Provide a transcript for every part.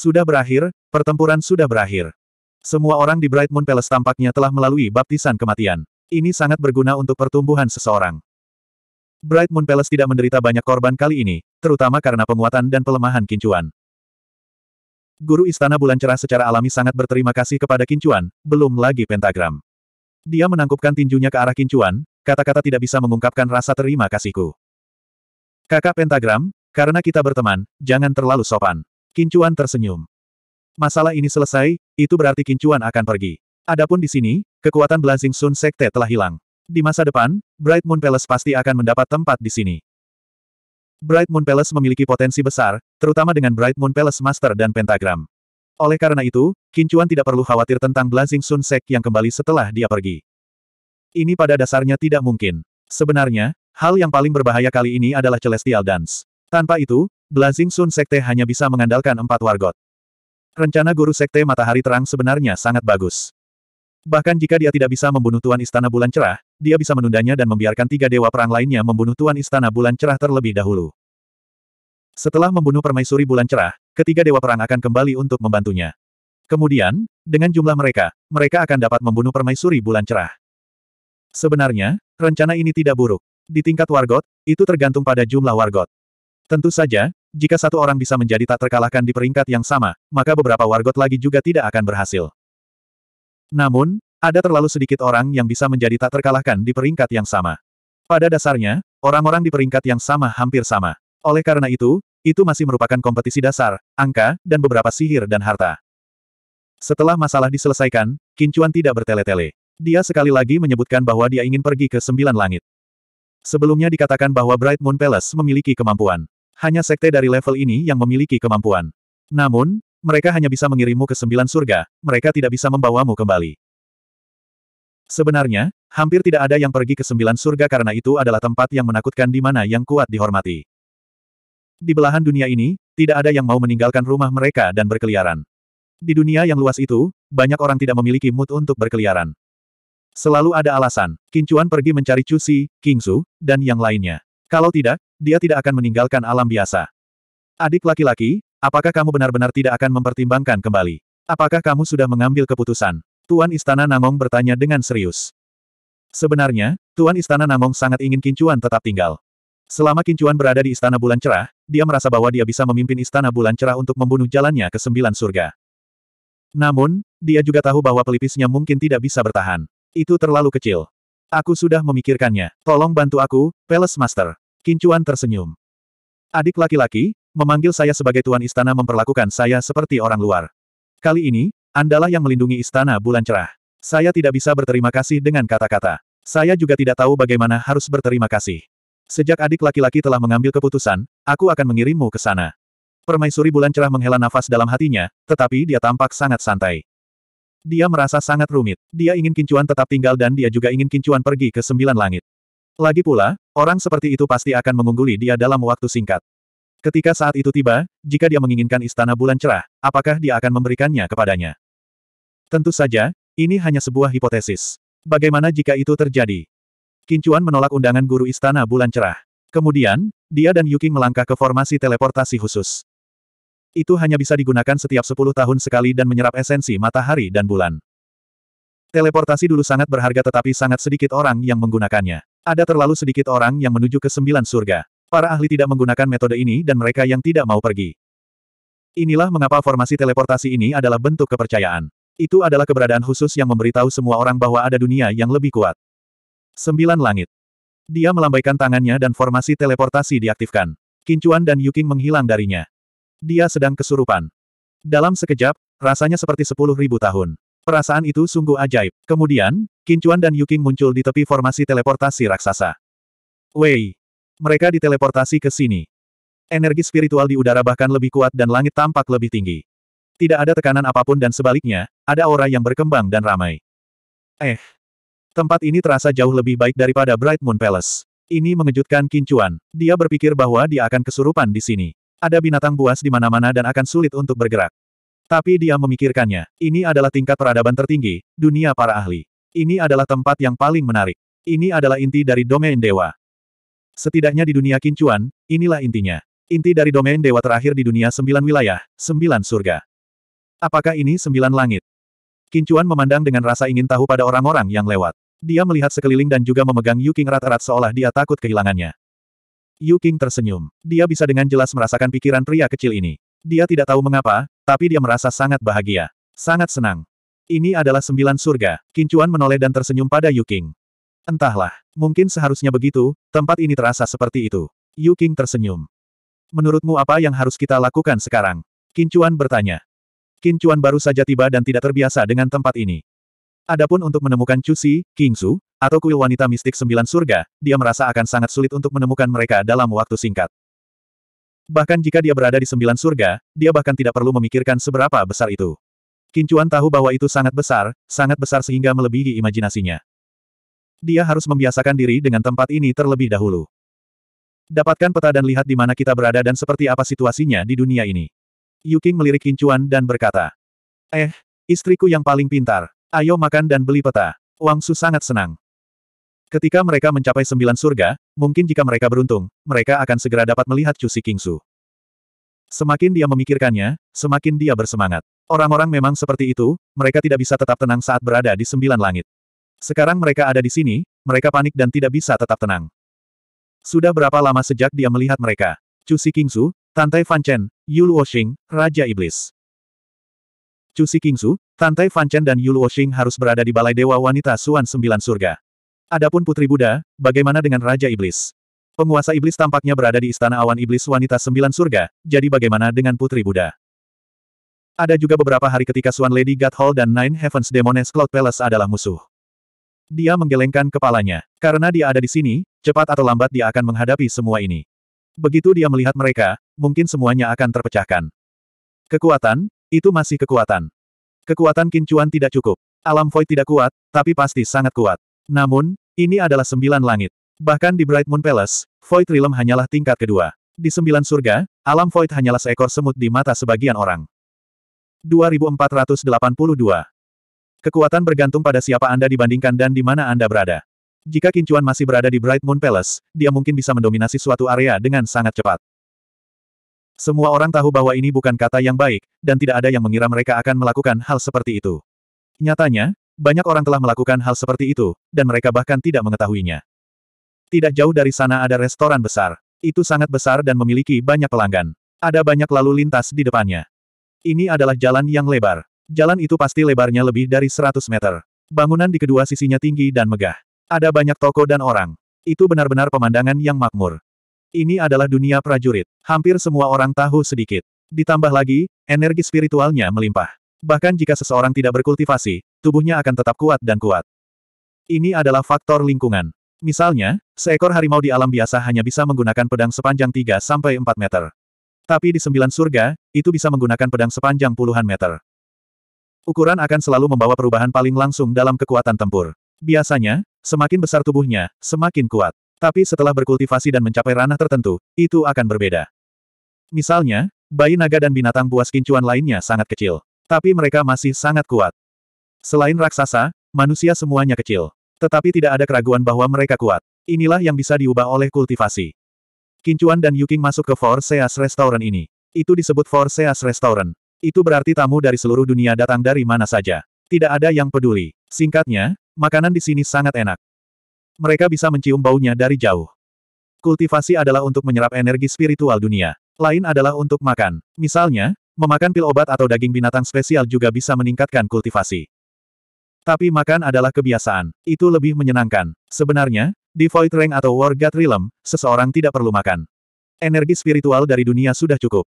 Sudah berakhir, pertempuran sudah berakhir. Semua orang di Bright Moon Palace tampaknya telah melalui baptisan kematian. Ini sangat berguna untuk pertumbuhan seseorang. Bright Moon Palace tidak menderita banyak korban kali ini, terutama karena penguatan dan pelemahan kincuan. Guru Istana Bulan Cerah secara alami sangat berterima kasih kepada kincuan, belum lagi pentagram. Dia menangkupkan tinjunya ke arah kincuan, kata-kata tidak bisa mengungkapkan rasa terima kasihku. Kakak pentagram, karena kita berteman, jangan terlalu sopan. Kincuan tersenyum. Masalah ini selesai, itu berarti Kincuan akan pergi. Adapun di sini, kekuatan Blazing Sun Sekte telah hilang. Di masa depan, Bright Moon Palace pasti akan mendapat tempat di sini. Bright Moon Palace memiliki potensi besar, terutama dengan Bright Moon Palace Master dan Pentagram. Oleh karena itu, Kincuan tidak perlu khawatir tentang Blazing Sun Sek yang kembali setelah dia pergi. Ini pada dasarnya tidak mungkin. Sebenarnya, hal yang paling berbahaya kali ini adalah Celestial Dance. Tanpa itu, Blazing Sun Sekte hanya bisa mengandalkan empat wargot. Rencana guru Sekte Matahari Terang sebenarnya sangat bagus. Bahkan jika dia tidak bisa membunuh Tuan Istana Bulan Cerah, dia bisa menundanya dan membiarkan tiga dewa perang lainnya membunuh Tuan Istana Bulan Cerah terlebih dahulu. Setelah membunuh Permaisuri Bulan Cerah, ketiga dewa perang akan kembali untuk membantunya. Kemudian, dengan jumlah mereka, mereka akan dapat membunuh Permaisuri Bulan Cerah. Sebenarnya, rencana ini tidak buruk. Di tingkat wargot, itu tergantung pada jumlah wargot. Tentu saja, jika satu orang bisa menjadi tak terkalahkan di peringkat yang sama, maka beberapa wargot lagi juga tidak akan berhasil. Namun, ada terlalu sedikit orang yang bisa menjadi tak terkalahkan di peringkat yang sama. Pada dasarnya, orang-orang di peringkat yang sama hampir sama. Oleh karena itu, itu masih merupakan kompetisi dasar, angka, dan beberapa sihir dan harta. Setelah masalah diselesaikan, Kincuan tidak bertele-tele. Dia sekali lagi menyebutkan bahwa dia ingin pergi ke sembilan langit. Sebelumnya dikatakan bahwa Bright Moon Palace memiliki kemampuan hanya sekte dari level ini yang memiliki kemampuan. Namun, mereka hanya bisa mengirimmu ke sembilan surga, mereka tidak bisa membawamu kembali. Sebenarnya, hampir tidak ada yang pergi ke sembilan surga karena itu adalah tempat yang menakutkan di mana yang kuat dihormati. Di belahan dunia ini, tidak ada yang mau meninggalkan rumah mereka dan berkeliaran. Di dunia yang luas itu, banyak orang tidak memiliki mood untuk berkeliaran. Selalu ada alasan, Kincuan pergi mencari Cusi, Kingsu, dan yang lainnya. Kalau tidak, dia tidak akan meninggalkan alam biasa. Adik laki-laki, apakah kamu benar-benar tidak akan mempertimbangkan kembali? Apakah kamu sudah mengambil keputusan? Tuan Istana Namong bertanya dengan serius. Sebenarnya, Tuan Istana Namong sangat ingin Kincuan tetap tinggal. Selama Kincuan berada di Istana Bulan Cerah, dia merasa bahwa dia bisa memimpin Istana Bulan Cerah untuk membunuh jalannya ke sembilan surga. Namun, dia juga tahu bahwa pelipisnya mungkin tidak bisa bertahan. Itu terlalu kecil. Aku sudah memikirkannya. Tolong bantu aku, Palace Master. Kincuan tersenyum. Adik laki-laki, memanggil saya sebagai tuan istana memperlakukan saya seperti orang luar. Kali ini, Andalah yang melindungi istana bulan cerah. Saya tidak bisa berterima kasih dengan kata-kata. Saya juga tidak tahu bagaimana harus berterima kasih. Sejak adik laki-laki telah mengambil keputusan, aku akan mengirimmu ke sana. Permaisuri bulan cerah menghela nafas dalam hatinya, tetapi dia tampak sangat santai. Dia merasa sangat rumit. Dia ingin kincuan tetap tinggal dan dia juga ingin kincuan pergi ke sembilan langit. Lagi pula, orang seperti itu pasti akan mengungguli dia dalam waktu singkat. Ketika saat itu tiba, jika dia menginginkan istana bulan cerah, apakah dia akan memberikannya kepadanya? Tentu saja, ini hanya sebuah hipotesis. Bagaimana jika itu terjadi? Kincuan menolak undangan guru istana bulan cerah. Kemudian, dia dan Yuking melangkah ke formasi teleportasi khusus. Itu hanya bisa digunakan setiap 10 tahun sekali dan menyerap esensi matahari dan bulan. Teleportasi dulu sangat berharga tetapi sangat sedikit orang yang menggunakannya. Ada terlalu sedikit orang yang menuju ke sembilan surga. Para ahli tidak menggunakan metode ini dan mereka yang tidak mau pergi. Inilah mengapa formasi teleportasi ini adalah bentuk kepercayaan. Itu adalah keberadaan khusus yang memberitahu semua orang bahwa ada dunia yang lebih kuat. Sembilan Langit Dia melambaikan tangannya dan formasi teleportasi diaktifkan. Kincuan dan Yuking menghilang darinya. Dia sedang kesurupan. Dalam sekejap, rasanya seperti sepuluh ribu tahun. Perasaan itu sungguh ajaib. Kemudian, Kincuan dan Yuking muncul di tepi formasi teleportasi raksasa. Wei! Mereka diteleportasi ke sini. Energi spiritual di udara bahkan lebih kuat dan langit tampak lebih tinggi. Tidak ada tekanan apapun dan sebaliknya, ada aura yang berkembang dan ramai. Eh! Tempat ini terasa jauh lebih baik daripada Bright Moon Palace. Ini mengejutkan Kincuan. Dia berpikir bahwa dia akan kesurupan di sini. Ada binatang buas di mana-mana dan akan sulit untuk bergerak. Tapi dia memikirkannya, ini adalah tingkat peradaban tertinggi, dunia para ahli. Ini adalah tempat yang paling menarik. Ini adalah inti dari domain dewa. Setidaknya di dunia kincuan, inilah intinya. Inti dari domain dewa terakhir di dunia sembilan wilayah, sembilan surga. Apakah ini sembilan langit? Kincuan memandang dengan rasa ingin tahu pada orang-orang yang lewat. Dia melihat sekeliling dan juga memegang Yu erat-erat seolah dia takut kehilangannya. Yu tersenyum. Dia bisa dengan jelas merasakan pikiran pria kecil ini. Dia tidak tahu mengapa, tapi dia merasa sangat bahagia. Sangat senang. Ini adalah sembilan surga. Kincuan menoleh dan tersenyum pada Yu Qing. Entahlah, mungkin seharusnya begitu, tempat ini terasa seperti itu. Yu Qing tersenyum. Menurutmu apa yang harus kita lakukan sekarang? Kincuan bertanya. Kincuan baru saja tiba dan tidak terbiasa dengan tempat ini. Adapun untuk menemukan Cusi, Kingsu, atau kuil wanita mistik sembilan surga, dia merasa akan sangat sulit untuk menemukan mereka dalam waktu singkat. Bahkan jika dia berada di sembilan surga, dia bahkan tidak perlu memikirkan seberapa besar itu. Kincuan tahu bahwa itu sangat besar, sangat besar sehingga melebihi imajinasinya. Dia harus membiasakan diri dengan tempat ini terlebih dahulu. Dapatkan peta dan lihat di mana kita berada dan seperti apa situasinya di dunia ini. Yuking melirik Kincuan dan berkata, Eh, istriku yang paling pintar, ayo makan dan beli peta. Wang Su sangat senang. Ketika mereka mencapai sembilan surga, mungkin jika mereka beruntung, mereka akan segera dapat melihat Cusi Kingsu. Semakin dia memikirkannya, semakin dia bersemangat. Orang-orang memang seperti itu, mereka tidak bisa tetap tenang saat berada di sembilan langit. Sekarang mereka ada di sini, mereka panik dan tidak bisa tetap tenang. Sudah berapa lama sejak dia melihat mereka? Cusi Kingsu, Tantai Fan Chen, Yulu Oshing, Raja Iblis. Cusi Kingsu, Tantai Fan Chen dan Yulu Oshing harus berada di Balai Dewa Wanita Suan Sembilan Surga. Adapun Putri Buddha, bagaimana dengan Raja Iblis? Penguasa Iblis tampaknya berada di Istana Awan Iblis Wanita Sembilan Surga, jadi bagaimana dengan Putri Buddha? Ada juga beberapa hari ketika Swan Lady God Hall dan Nine Heavens Demones Cloud Palace adalah musuh. Dia menggelengkan kepalanya. Karena dia ada di sini, cepat atau lambat dia akan menghadapi semua ini. Begitu dia melihat mereka, mungkin semuanya akan terpecahkan. Kekuatan, itu masih kekuatan. Kekuatan kincuan tidak cukup. Alam void tidak kuat, tapi pasti sangat kuat. Namun, ini adalah sembilan langit. Bahkan di Bright Moon Palace, Void Realm hanyalah tingkat kedua. Di sembilan surga, alam Void hanyalah seekor semut di mata sebagian orang. 2482 Kekuatan bergantung pada siapa Anda dibandingkan dan di mana Anda berada. Jika Kincuan masih berada di Bright Moon Palace, dia mungkin bisa mendominasi suatu area dengan sangat cepat. Semua orang tahu bahwa ini bukan kata yang baik, dan tidak ada yang mengira mereka akan melakukan hal seperti itu. Nyatanya, banyak orang telah melakukan hal seperti itu, dan mereka bahkan tidak mengetahuinya. Tidak jauh dari sana ada restoran besar. Itu sangat besar dan memiliki banyak pelanggan. Ada banyak lalu lintas di depannya. Ini adalah jalan yang lebar. Jalan itu pasti lebarnya lebih dari 100 meter. Bangunan di kedua sisinya tinggi dan megah. Ada banyak toko dan orang. Itu benar-benar pemandangan yang makmur. Ini adalah dunia prajurit. Hampir semua orang tahu sedikit. Ditambah lagi, energi spiritualnya melimpah. Bahkan jika seseorang tidak berkultivasi, tubuhnya akan tetap kuat dan kuat. Ini adalah faktor lingkungan. Misalnya, seekor harimau di alam biasa hanya bisa menggunakan pedang sepanjang 3-4 meter. Tapi di sembilan surga, itu bisa menggunakan pedang sepanjang puluhan meter. Ukuran akan selalu membawa perubahan paling langsung dalam kekuatan tempur. Biasanya, semakin besar tubuhnya, semakin kuat. Tapi setelah berkultivasi dan mencapai ranah tertentu, itu akan berbeda. Misalnya, bayi naga dan binatang buas kincuan lainnya sangat kecil. Tapi mereka masih sangat kuat. Selain raksasa, manusia semuanya kecil. Tetapi tidak ada keraguan bahwa mereka kuat. Inilah yang bisa diubah oleh kultivasi. Kincuan dan Yuking masuk ke Four Seas Restaurant ini. Itu disebut Four Seas Restaurant. Itu berarti tamu dari seluruh dunia datang dari mana saja. Tidak ada yang peduli. Singkatnya, makanan di sini sangat enak. Mereka bisa mencium baunya dari jauh. Kultivasi adalah untuk menyerap energi spiritual dunia. Lain adalah untuk makan. Misalnya, Memakan pil obat atau daging binatang spesial juga bisa meningkatkan kultivasi. Tapi makan adalah kebiasaan, itu lebih menyenangkan. Sebenarnya, di Void Rank atau War God Realm, seseorang tidak perlu makan. Energi spiritual dari dunia sudah cukup.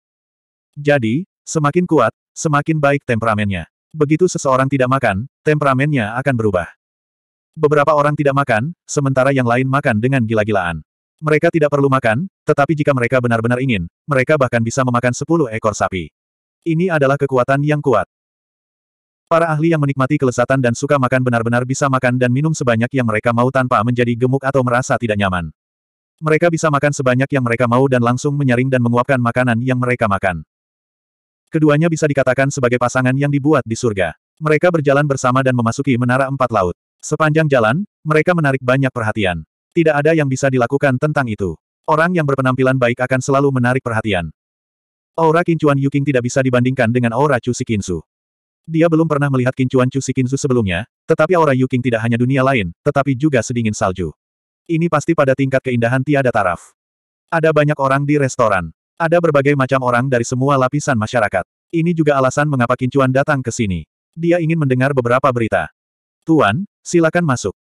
Jadi, semakin kuat, semakin baik temperamennya. Begitu seseorang tidak makan, temperamennya akan berubah. Beberapa orang tidak makan, sementara yang lain makan dengan gila-gilaan. Mereka tidak perlu makan, tetapi jika mereka benar-benar ingin, mereka bahkan bisa memakan 10 ekor sapi. Ini adalah kekuatan yang kuat. Para ahli yang menikmati kelesatan dan suka makan benar-benar bisa makan dan minum sebanyak yang mereka mau tanpa menjadi gemuk atau merasa tidak nyaman. Mereka bisa makan sebanyak yang mereka mau dan langsung menyaring dan menguapkan makanan yang mereka makan. Keduanya bisa dikatakan sebagai pasangan yang dibuat di surga. Mereka berjalan bersama dan memasuki menara empat laut. Sepanjang jalan, mereka menarik banyak perhatian. Tidak ada yang bisa dilakukan tentang itu. Orang yang berpenampilan baik akan selalu menarik perhatian. Aura kincuan Yuking tidak bisa dibandingkan dengan aura Chu Kinsu. Dia belum pernah melihat kincuan Chu Kinsu sebelumnya, tetapi aura Yuking tidak hanya dunia lain, tetapi juga sedingin salju. Ini pasti pada tingkat keindahan tiada taraf. Ada banyak orang di restoran. Ada berbagai macam orang dari semua lapisan masyarakat. Ini juga alasan mengapa kincuan datang ke sini. Dia ingin mendengar beberapa berita. Tuan, silakan masuk.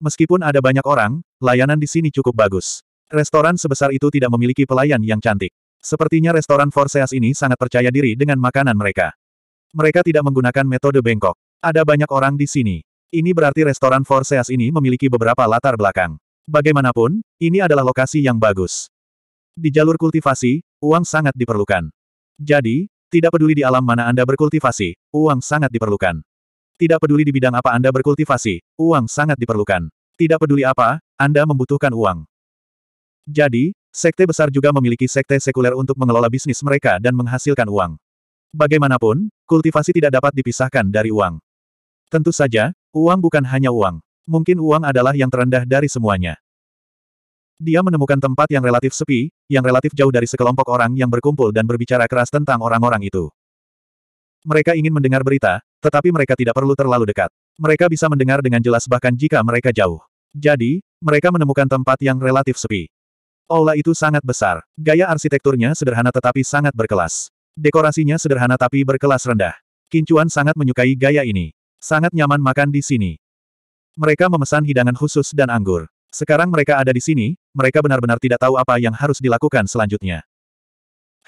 Meskipun ada banyak orang, layanan di sini cukup bagus. Restoran sebesar itu tidak memiliki pelayan yang cantik. Sepertinya restoran Forseas ini sangat percaya diri dengan makanan mereka. Mereka tidak menggunakan metode bengkok. Ada banyak orang di sini. Ini berarti restoran Forseas ini memiliki beberapa latar belakang. Bagaimanapun, ini adalah lokasi yang bagus. Di jalur kultivasi, uang sangat diperlukan. Jadi, tidak peduli di alam mana Anda berkultivasi, uang sangat diperlukan. Tidak peduli di bidang apa Anda berkultivasi, uang sangat diperlukan. Tidak peduli apa, Anda membutuhkan uang. Jadi, Sekte besar juga memiliki sekte sekuler untuk mengelola bisnis mereka dan menghasilkan uang. Bagaimanapun, kultivasi tidak dapat dipisahkan dari uang. Tentu saja, uang bukan hanya uang. Mungkin uang adalah yang terendah dari semuanya. Dia menemukan tempat yang relatif sepi, yang relatif jauh dari sekelompok orang yang berkumpul dan berbicara keras tentang orang-orang itu. Mereka ingin mendengar berita, tetapi mereka tidak perlu terlalu dekat. Mereka bisa mendengar dengan jelas bahkan jika mereka jauh. Jadi, mereka menemukan tempat yang relatif sepi. Aula itu sangat besar. Gaya arsitekturnya sederhana tetapi sangat berkelas. Dekorasinya sederhana tapi berkelas rendah. Kincuan sangat menyukai gaya ini. Sangat nyaman makan di sini. Mereka memesan hidangan khusus dan anggur. Sekarang mereka ada di sini, mereka benar-benar tidak tahu apa yang harus dilakukan selanjutnya.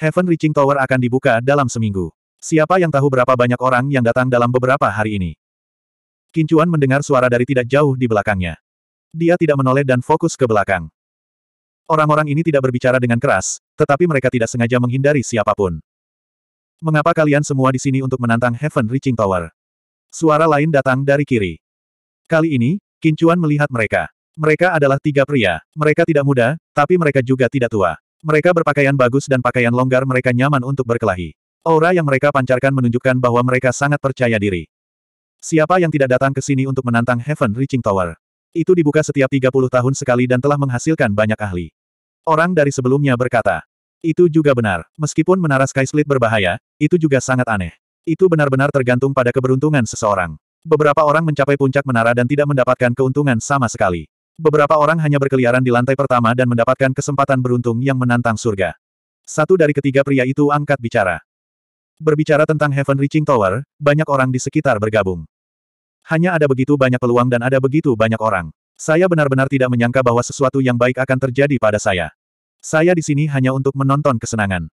Heaven Reaching Tower akan dibuka dalam seminggu. Siapa yang tahu berapa banyak orang yang datang dalam beberapa hari ini? Kincuan mendengar suara dari tidak jauh di belakangnya. Dia tidak menoleh dan fokus ke belakang. Orang-orang ini tidak berbicara dengan keras, tetapi mereka tidak sengaja menghindari siapapun. Mengapa kalian semua di sini untuk menantang Heaven Reaching Tower? Suara lain datang dari kiri. Kali ini, Kincuan melihat mereka. Mereka adalah tiga pria. Mereka tidak muda, tapi mereka juga tidak tua. Mereka berpakaian bagus dan pakaian longgar mereka nyaman untuk berkelahi. Aura yang mereka pancarkan menunjukkan bahwa mereka sangat percaya diri. Siapa yang tidak datang ke sini untuk menantang Heaven Reaching Tower? Itu dibuka setiap 30 tahun sekali dan telah menghasilkan banyak ahli. Orang dari sebelumnya berkata. Itu juga benar. Meskipun menara Sky Split berbahaya, itu juga sangat aneh. Itu benar-benar tergantung pada keberuntungan seseorang. Beberapa orang mencapai puncak menara dan tidak mendapatkan keuntungan sama sekali. Beberapa orang hanya berkeliaran di lantai pertama dan mendapatkan kesempatan beruntung yang menantang surga. Satu dari ketiga pria itu angkat bicara. Berbicara tentang Heaven Reaching Tower, banyak orang di sekitar bergabung. Hanya ada begitu banyak peluang dan ada begitu banyak orang. Saya benar-benar tidak menyangka bahwa sesuatu yang baik akan terjadi pada saya. Saya di sini hanya untuk menonton kesenangan.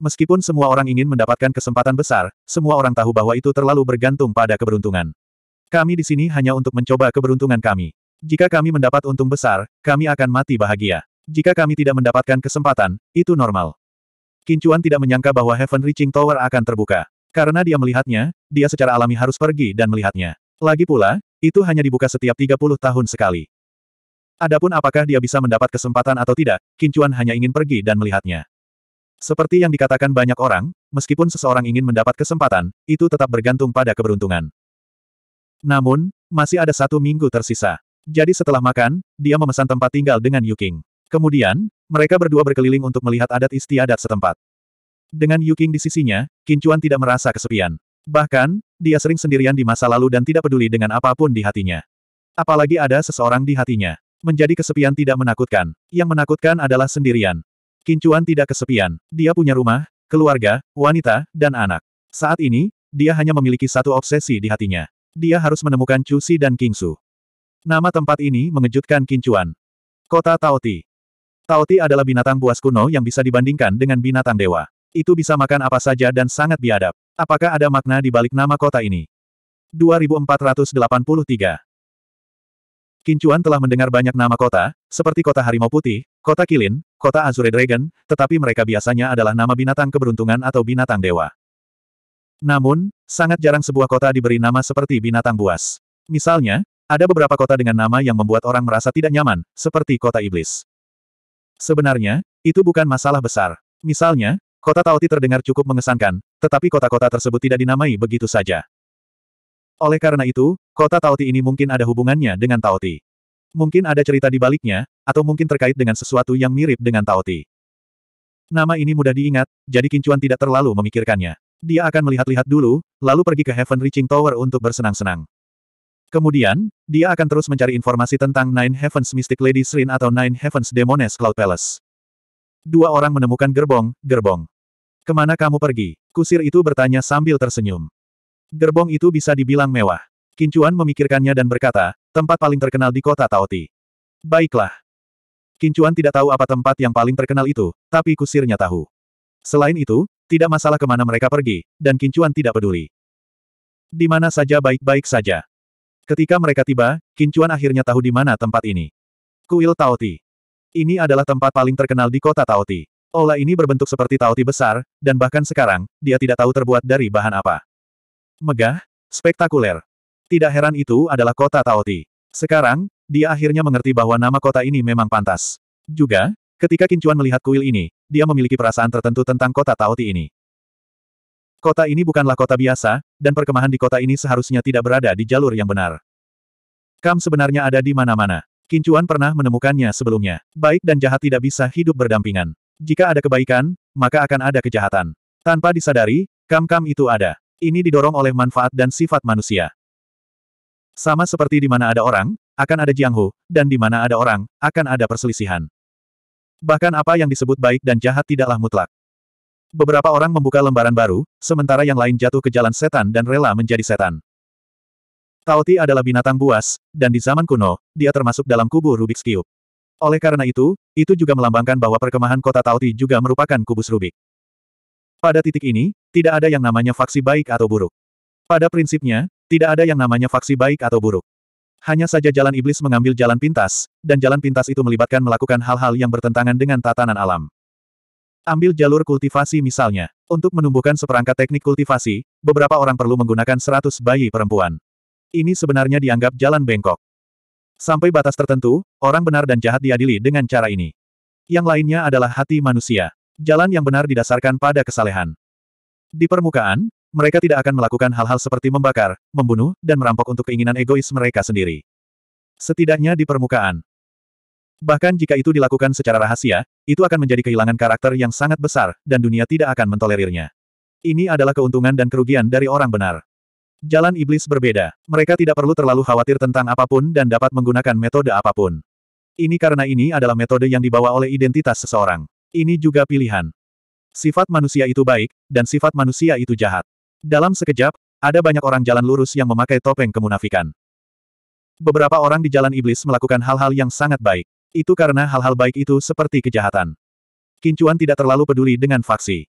Meskipun semua orang ingin mendapatkan kesempatan besar, semua orang tahu bahwa itu terlalu bergantung pada keberuntungan. Kami di sini hanya untuk mencoba keberuntungan kami. Jika kami mendapat untung besar, kami akan mati bahagia. Jika kami tidak mendapatkan kesempatan, itu normal. Kincuan tidak menyangka bahwa Heaven Reaching Tower akan terbuka. Karena dia melihatnya, dia secara alami harus pergi dan melihatnya. Lagi pula, itu hanya dibuka setiap 30 tahun sekali. Adapun apakah dia bisa mendapat kesempatan atau tidak, Kincuan hanya ingin pergi dan melihatnya. Seperti yang dikatakan banyak orang, meskipun seseorang ingin mendapat kesempatan, itu tetap bergantung pada keberuntungan. Namun, masih ada satu minggu tersisa. Jadi setelah makan, dia memesan tempat tinggal dengan Yuking. Kemudian, mereka berdua berkeliling untuk melihat adat istiadat setempat. Dengan Yuking di sisinya, Kincuan tidak merasa kesepian. Bahkan, dia sering sendirian di masa lalu dan tidak peduli dengan apapun di hatinya. Apalagi ada seseorang di hatinya. Menjadi kesepian tidak menakutkan. Yang menakutkan adalah sendirian. Kincuan tidak kesepian. Dia punya rumah, keluarga, wanita, dan anak. Saat ini, dia hanya memiliki satu obsesi di hatinya. Dia harus menemukan Chu Si dan King Su. Nama tempat ini mengejutkan Kincuan. Kota Taoti. Taoti adalah binatang buas kuno yang bisa dibandingkan dengan binatang dewa. Itu bisa makan apa saja dan sangat biadab. Apakah ada makna di balik nama kota ini? 2483 Kincuan telah mendengar banyak nama kota, seperti kota Harimau Putih, kota Kilin, kota Azure Dragon, tetapi mereka biasanya adalah nama binatang keberuntungan atau binatang dewa. Namun, sangat jarang sebuah kota diberi nama seperti binatang buas. Misalnya, ada beberapa kota dengan nama yang membuat orang merasa tidak nyaman, seperti kota iblis. Sebenarnya, itu bukan masalah besar. Misalnya, Kota Taoti terdengar cukup mengesankan, tetapi kota-kota tersebut tidak dinamai begitu saja. Oleh karena itu, kota Taoti ini mungkin ada hubungannya dengan Taoti. Mungkin ada cerita di baliknya, atau mungkin terkait dengan sesuatu yang mirip dengan Taoti. Nama ini mudah diingat, jadi Kincuan tidak terlalu memikirkannya. Dia akan melihat-lihat dulu, lalu pergi ke Heaven Reaching Tower untuk bersenang-senang. Kemudian, dia akan terus mencari informasi tentang Nine Heavens Mystic Lady Srin atau Nine Heavens Demoness Cloud Palace. Dua orang menemukan gerbong, gerbong. Kemana kamu pergi? Kusir itu bertanya sambil tersenyum. Gerbong itu bisa dibilang mewah. Kincuan memikirkannya dan berkata, tempat paling terkenal di kota Taoti. Baiklah. Kincuan tidak tahu apa tempat yang paling terkenal itu, tapi kusirnya tahu. Selain itu, tidak masalah kemana mereka pergi, dan Kincuan tidak peduli. Di mana saja baik-baik saja. Ketika mereka tiba, Kincuan akhirnya tahu di mana tempat ini. Kuil Taoti. Ini adalah tempat paling terkenal di kota Taoti. Aula ini berbentuk seperti tauti besar, dan bahkan sekarang, dia tidak tahu terbuat dari bahan apa. Megah, spektakuler. Tidak heran itu adalah kota Taoti. Sekarang, dia akhirnya mengerti bahwa nama kota ini memang pantas. Juga, ketika Kincuan melihat kuil ini, dia memiliki perasaan tertentu tentang kota Taoti ini. Kota ini bukanlah kota biasa, dan perkemahan di kota ini seharusnya tidak berada di jalur yang benar. Kam sebenarnya ada di mana-mana. Kincuan pernah menemukannya sebelumnya. Baik dan jahat tidak bisa hidup berdampingan. Jika ada kebaikan, maka akan ada kejahatan. Tanpa disadari, kam-kam itu ada. Ini didorong oleh manfaat dan sifat manusia. Sama seperti di mana ada orang, akan ada jianghu, dan di mana ada orang, akan ada perselisihan. Bahkan apa yang disebut baik dan jahat tidaklah mutlak. Beberapa orang membuka lembaran baru, sementara yang lain jatuh ke jalan setan dan rela menjadi setan. Tauti adalah binatang buas, dan di zaman kuno, dia termasuk dalam kubu Rubik's Cube. Oleh karena itu, itu juga melambangkan bahwa perkemahan kota Taoti juga merupakan kubus Rubik. Pada titik ini, tidak ada yang namanya faksi baik atau buruk. Pada prinsipnya, tidak ada yang namanya faksi baik atau buruk. Hanya saja jalan iblis mengambil jalan pintas, dan jalan pintas itu melibatkan melakukan hal-hal yang bertentangan dengan tatanan alam. Ambil jalur kultivasi misalnya. Untuk menumbuhkan seperangkat teknik kultivasi, beberapa orang perlu menggunakan 100 bayi perempuan. Ini sebenarnya dianggap jalan bengkok. Sampai batas tertentu, orang benar dan jahat diadili dengan cara ini. Yang lainnya adalah hati manusia. Jalan yang benar didasarkan pada kesalehan. Di permukaan, mereka tidak akan melakukan hal-hal seperti membakar, membunuh, dan merampok untuk keinginan egois mereka sendiri. Setidaknya di permukaan. Bahkan jika itu dilakukan secara rahasia, itu akan menjadi kehilangan karakter yang sangat besar, dan dunia tidak akan mentolerirnya. Ini adalah keuntungan dan kerugian dari orang benar. Jalan iblis berbeda. Mereka tidak perlu terlalu khawatir tentang apapun dan dapat menggunakan metode apapun. Ini karena ini adalah metode yang dibawa oleh identitas seseorang. Ini juga pilihan. Sifat manusia itu baik, dan sifat manusia itu jahat. Dalam sekejap, ada banyak orang jalan lurus yang memakai topeng kemunafikan. Beberapa orang di jalan iblis melakukan hal-hal yang sangat baik. Itu karena hal-hal baik itu seperti kejahatan. Kincuan tidak terlalu peduli dengan faksi.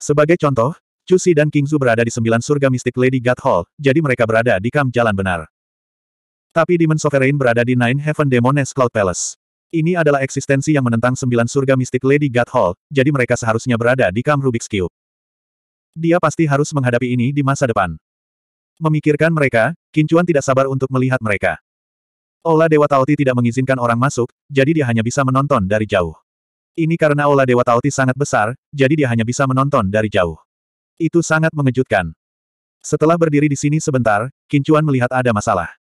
Sebagai contoh, Chu dan King Zhu berada di sembilan surga mistik Lady God Hall, jadi mereka berada di kam jalan benar. Tapi Demon Sovereign berada di Nine Heaven Demoness Cloud Palace. Ini adalah eksistensi yang menentang sembilan surga mistik Lady God Hall, jadi mereka seharusnya berada di kam Rubik's Cube. Dia pasti harus menghadapi ini di masa depan. Memikirkan mereka, Kincuan tidak sabar untuk melihat mereka. Ola Dewa Taoti tidak mengizinkan orang masuk, jadi dia hanya bisa menonton dari jauh. Ini karena Ola Dewa Taoti sangat besar, jadi dia hanya bisa menonton dari jauh. Itu sangat mengejutkan. Setelah berdiri di sini sebentar, Kincuan melihat ada masalah.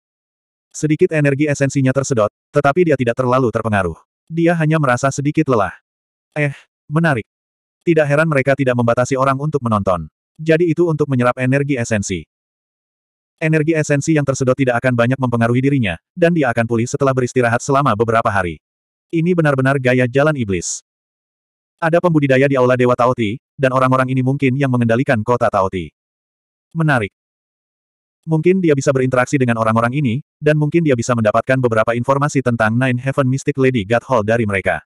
Sedikit energi esensinya tersedot, tetapi dia tidak terlalu terpengaruh. Dia hanya merasa sedikit lelah. Eh, menarik. Tidak heran mereka tidak membatasi orang untuk menonton. Jadi itu untuk menyerap energi esensi. Energi esensi yang tersedot tidak akan banyak mempengaruhi dirinya, dan dia akan pulih setelah beristirahat selama beberapa hari. Ini benar-benar gaya jalan iblis. Ada pembudidaya di Aula Dewa Taoti, dan orang-orang ini mungkin yang mengendalikan kota Taoti. Menarik. Mungkin dia bisa berinteraksi dengan orang-orang ini, dan mungkin dia bisa mendapatkan beberapa informasi tentang Nine Heaven Mystic Lady God Hall dari mereka.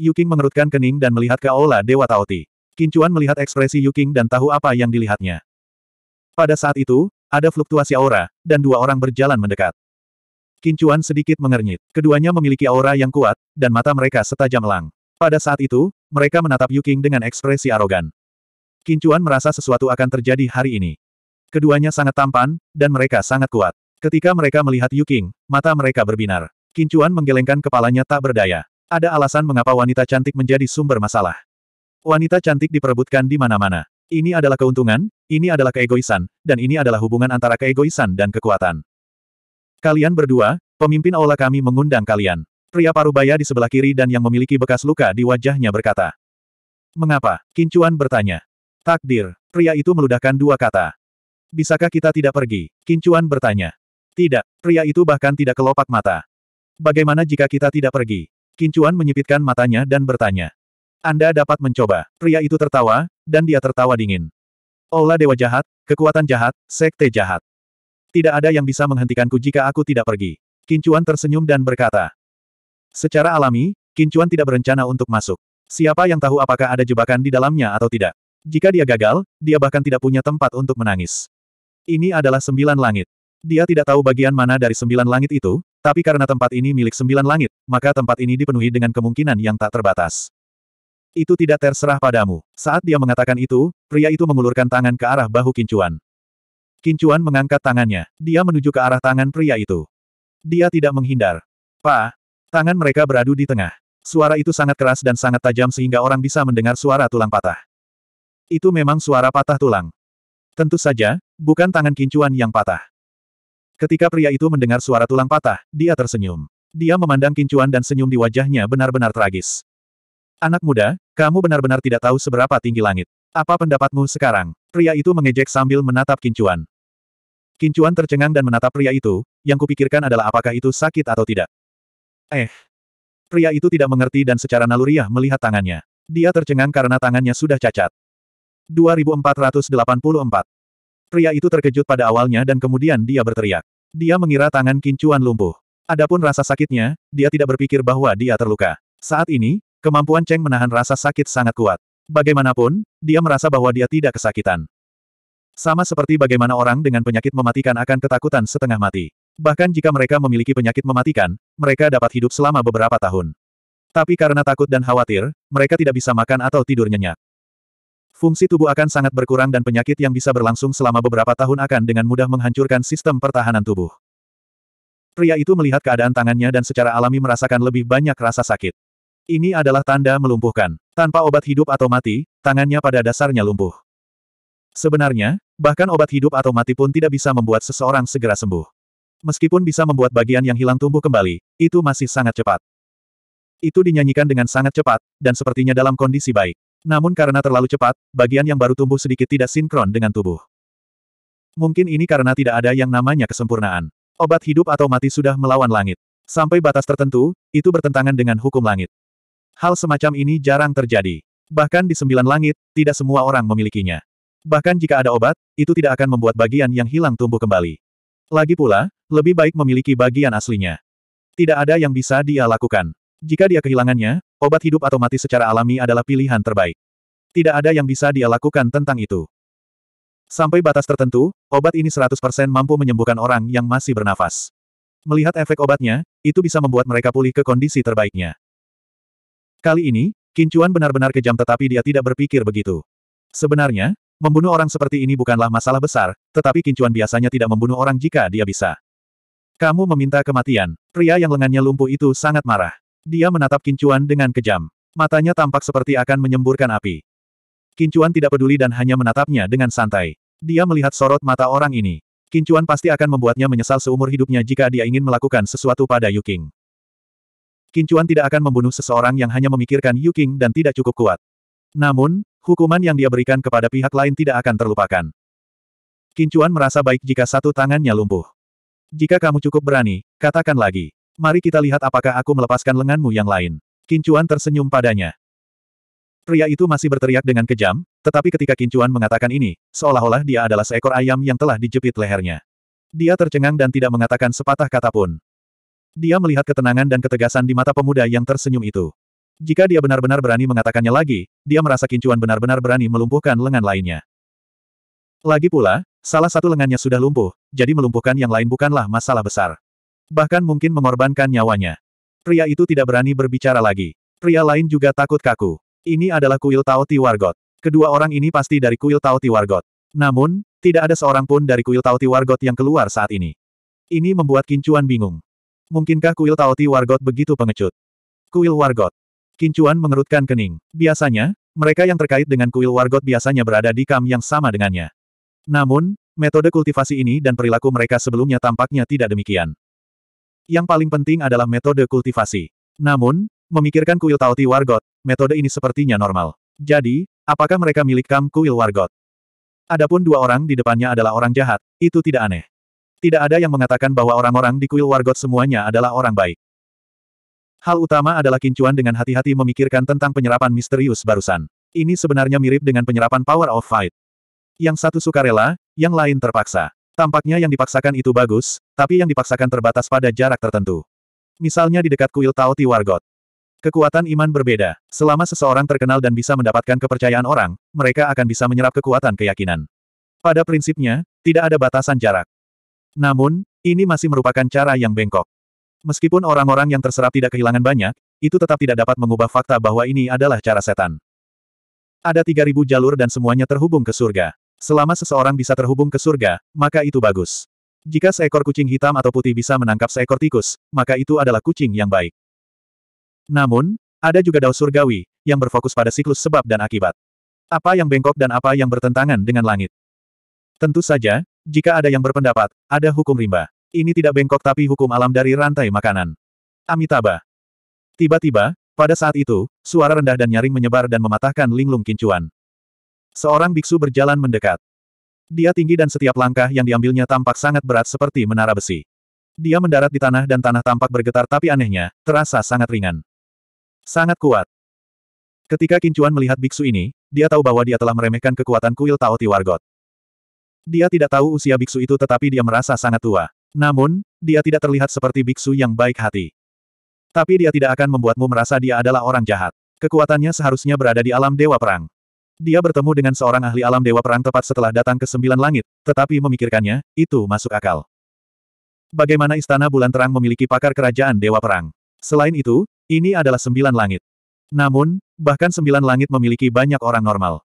Yuking mengerutkan kening dan melihat ke Aula Dewa Taoti. Kincuan melihat ekspresi Yuking dan tahu apa yang dilihatnya. Pada saat itu, ada fluktuasi aura, dan dua orang berjalan mendekat. Kincuan sedikit mengernyit. Keduanya memiliki aura yang kuat, dan mata mereka setajam elang. Pada saat itu, mereka menatap Yuking dengan ekspresi arogan. Kincuan merasa sesuatu akan terjadi hari ini. Keduanya sangat tampan, dan mereka sangat kuat. Ketika mereka melihat Yuking, mata mereka berbinar. Kincuan menggelengkan kepalanya tak berdaya. Ada alasan mengapa wanita cantik menjadi sumber masalah. Wanita cantik diperebutkan di mana-mana. Ini adalah keuntungan, ini adalah keegoisan, dan ini adalah hubungan antara keegoisan dan kekuatan. Kalian berdua, pemimpin aula kami mengundang kalian. Pria parubaya di sebelah kiri dan yang memiliki bekas luka di wajahnya berkata. Mengapa? Kincuan bertanya. Takdir. Pria itu meludahkan dua kata. Bisakah kita tidak pergi? Kincuan bertanya. Tidak. Pria itu bahkan tidak kelopak mata. Bagaimana jika kita tidak pergi? Kincuan menyipitkan matanya dan bertanya. Anda dapat mencoba. Pria itu tertawa, dan dia tertawa dingin. "Olah Dewa Jahat, kekuatan jahat, sekte jahat. Tidak ada yang bisa menghentikanku jika aku tidak pergi. Kincuan tersenyum dan berkata. Secara alami, Kincuan tidak berencana untuk masuk. Siapa yang tahu apakah ada jebakan di dalamnya atau tidak? Jika dia gagal, dia bahkan tidak punya tempat untuk menangis. Ini adalah sembilan langit. Dia tidak tahu bagian mana dari sembilan langit itu, tapi karena tempat ini milik sembilan langit, maka tempat ini dipenuhi dengan kemungkinan yang tak terbatas. Itu tidak terserah padamu. Saat dia mengatakan itu, pria itu mengulurkan tangan ke arah bahu Kincuan. Kincuan mengangkat tangannya. Dia menuju ke arah tangan pria itu. Dia tidak menghindar. Pa, Tangan mereka beradu di tengah. Suara itu sangat keras dan sangat tajam sehingga orang bisa mendengar suara tulang patah. Itu memang suara patah tulang. Tentu saja, bukan tangan kincuan yang patah. Ketika pria itu mendengar suara tulang patah, dia tersenyum. Dia memandang kincuan dan senyum di wajahnya benar-benar tragis. Anak muda, kamu benar-benar tidak tahu seberapa tinggi langit. Apa pendapatmu sekarang? Pria itu mengejek sambil menatap kincuan. Kincuan tercengang dan menatap pria itu, yang kupikirkan adalah apakah itu sakit atau tidak. Eh. Pria itu tidak mengerti dan secara naluriah melihat tangannya. Dia tercengang karena tangannya sudah cacat. 2484. Pria itu terkejut pada awalnya dan kemudian dia berteriak. Dia mengira tangan kincuan lumpuh. Adapun rasa sakitnya, dia tidak berpikir bahwa dia terluka. Saat ini, kemampuan Cheng menahan rasa sakit sangat kuat. Bagaimanapun, dia merasa bahwa dia tidak kesakitan. Sama seperti bagaimana orang dengan penyakit mematikan akan ketakutan setengah mati. Bahkan jika mereka memiliki penyakit mematikan, mereka dapat hidup selama beberapa tahun. Tapi karena takut dan khawatir, mereka tidak bisa makan atau tidur nyenyak. Fungsi tubuh akan sangat berkurang dan penyakit yang bisa berlangsung selama beberapa tahun akan dengan mudah menghancurkan sistem pertahanan tubuh. Pria itu melihat keadaan tangannya dan secara alami merasakan lebih banyak rasa sakit. Ini adalah tanda melumpuhkan. Tanpa obat hidup atau mati, tangannya pada dasarnya lumpuh. Sebenarnya, bahkan obat hidup atau mati pun tidak bisa membuat seseorang segera sembuh. Meskipun bisa membuat bagian yang hilang tumbuh kembali, itu masih sangat cepat. Itu dinyanyikan dengan sangat cepat, dan sepertinya dalam kondisi baik. Namun karena terlalu cepat, bagian yang baru tumbuh sedikit tidak sinkron dengan tubuh. Mungkin ini karena tidak ada yang namanya kesempurnaan. Obat hidup atau mati sudah melawan langit. Sampai batas tertentu, itu bertentangan dengan hukum langit. Hal semacam ini jarang terjadi. Bahkan di sembilan langit, tidak semua orang memilikinya. Bahkan jika ada obat, itu tidak akan membuat bagian yang hilang tumbuh kembali. Lagi pula, lebih baik memiliki bagian aslinya. Tidak ada yang bisa dia lakukan. Jika dia kehilangannya, obat hidup atau mati secara alami adalah pilihan terbaik. Tidak ada yang bisa dia lakukan tentang itu. Sampai batas tertentu, obat ini 100% mampu menyembuhkan orang yang masih bernafas. Melihat efek obatnya, itu bisa membuat mereka pulih ke kondisi terbaiknya. Kali ini, Kincuan benar-benar kejam tetapi dia tidak berpikir begitu. Sebenarnya, membunuh orang seperti ini bukanlah masalah besar, tetapi Kincuan biasanya tidak membunuh orang jika dia bisa. Kamu meminta kematian. Pria yang lengannya lumpuh itu sangat marah. Dia menatap Kincuan dengan kejam. Matanya tampak seperti akan menyemburkan api. Kincuan tidak peduli dan hanya menatapnya dengan santai. Dia melihat sorot mata orang ini. Kincuan pasti akan membuatnya menyesal seumur hidupnya jika dia ingin melakukan sesuatu pada Yuking. Kincuan tidak akan membunuh seseorang yang hanya memikirkan Yuking dan tidak cukup kuat. Namun, hukuman yang dia berikan kepada pihak lain tidak akan terlupakan. Kincuan merasa baik jika satu tangannya lumpuh. Jika kamu cukup berani, katakan lagi. Mari kita lihat apakah aku melepaskan lenganmu yang lain. Kincuan tersenyum padanya. Pria itu masih berteriak dengan kejam, tetapi ketika Kincuan mengatakan ini, seolah-olah dia adalah seekor ayam yang telah dijepit lehernya. Dia tercengang dan tidak mengatakan sepatah kata pun. Dia melihat ketenangan dan ketegasan di mata pemuda yang tersenyum itu. Jika dia benar-benar berani mengatakannya lagi, dia merasa Kincuan benar-benar berani melumpuhkan lengan lainnya. Lagi pula, Salah satu lengannya sudah lumpuh, jadi melumpuhkan yang lain bukanlah masalah besar. Bahkan mungkin mengorbankan nyawanya. Pria itu tidak berani berbicara lagi. Pria lain juga takut kaku. Ini adalah kuil Tao Tiwargot. Kedua orang ini pasti dari kuil Tao Tiwargot. Namun, tidak ada seorang pun dari kuil Tao Tiwargot yang keluar saat ini. Ini membuat Kincuan bingung. Mungkinkah kuil Tao Tiwargot begitu pengecut? Kuil Wargot. Kincuan mengerutkan kening. Biasanya, mereka yang terkait dengan kuil Wargot biasanya berada di kam yang sama dengannya. Namun, metode kultivasi ini dan perilaku mereka sebelumnya tampaknya tidak demikian. Yang paling penting adalah metode kultivasi. Namun, memikirkan kuil Tauti Wargot, metode ini sepertinya normal. Jadi, apakah mereka milik Kam Kuil Wargot? Adapun dua orang di depannya adalah orang jahat, itu tidak aneh. Tidak ada yang mengatakan bahwa orang-orang di kuil Wargot semuanya adalah orang baik. Hal utama adalah Kincuan dengan hati-hati memikirkan tentang penyerapan misterius barusan. Ini sebenarnya mirip dengan penyerapan Power of Fight. Yang satu sukarela, yang lain terpaksa. Tampaknya yang dipaksakan itu bagus, tapi yang dipaksakan terbatas pada jarak tertentu. Misalnya di dekat kuil Tao Ti Wargot. Kekuatan iman berbeda. Selama seseorang terkenal dan bisa mendapatkan kepercayaan orang, mereka akan bisa menyerap kekuatan keyakinan. Pada prinsipnya, tidak ada batasan jarak. Namun, ini masih merupakan cara yang bengkok. Meskipun orang-orang yang terserap tidak kehilangan banyak, itu tetap tidak dapat mengubah fakta bahwa ini adalah cara setan. Ada 3.000 jalur dan semuanya terhubung ke surga. Selama seseorang bisa terhubung ke surga, maka itu bagus. Jika seekor kucing hitam atau putih bisa menangkap seekor tikus, maka itu adalah kucing yang baik. Namun, ada juga dao surgawi, yang berfokus pada siklus sebab dan akibat. Apa yang bengkok dan apa yang bertentangan dengan langit. Tentu saja, jika ada yang berpendapat, ada hukum rimba. Ini tidak bengkok tapi hukum alam dari rantai makanan. Amitabha. Tiba-tiba, pada saat itu, suara rendah dan nyaring menyebar dan mematahkan linglung kincuan. Seorang biksu berjalan mendekat. Dia tinggi dan setiap langkah yang diambilnya tampak sangat berat seperti menara besi. Dia mendarat di tanah dan tanah tampak bergetar tapi anehnya, terasa sangat ringan. Sangat kuat. Ketika Kincuan melihat biksu ini, dia tahu bahwa dia telah meremehkan kekuatan kuil Tao Tiwargot. Dia tidak tahu usia biksu itu tetapi dia merasa sangat tua. Namun, dia tidak terlihat seperti biksu yang baik hati. Tapi dia tidak akan membuatmu merasa dia adalah orang jahat. Kekuatannya seharusnya berada di alam dewa perang. Dia bertemu dengan seorang ahli alam dewa perang tepat setelah datang ke sembilan langit, tetapi memikirkannya, itu masuk akal. Bagaimana Istana Bulan Terang memiliki pakar kerajaan dewa perang? Selain itu, ini adalah sembilan langit. Namun, bahkan sembilan langit memiliki banyak orang normal.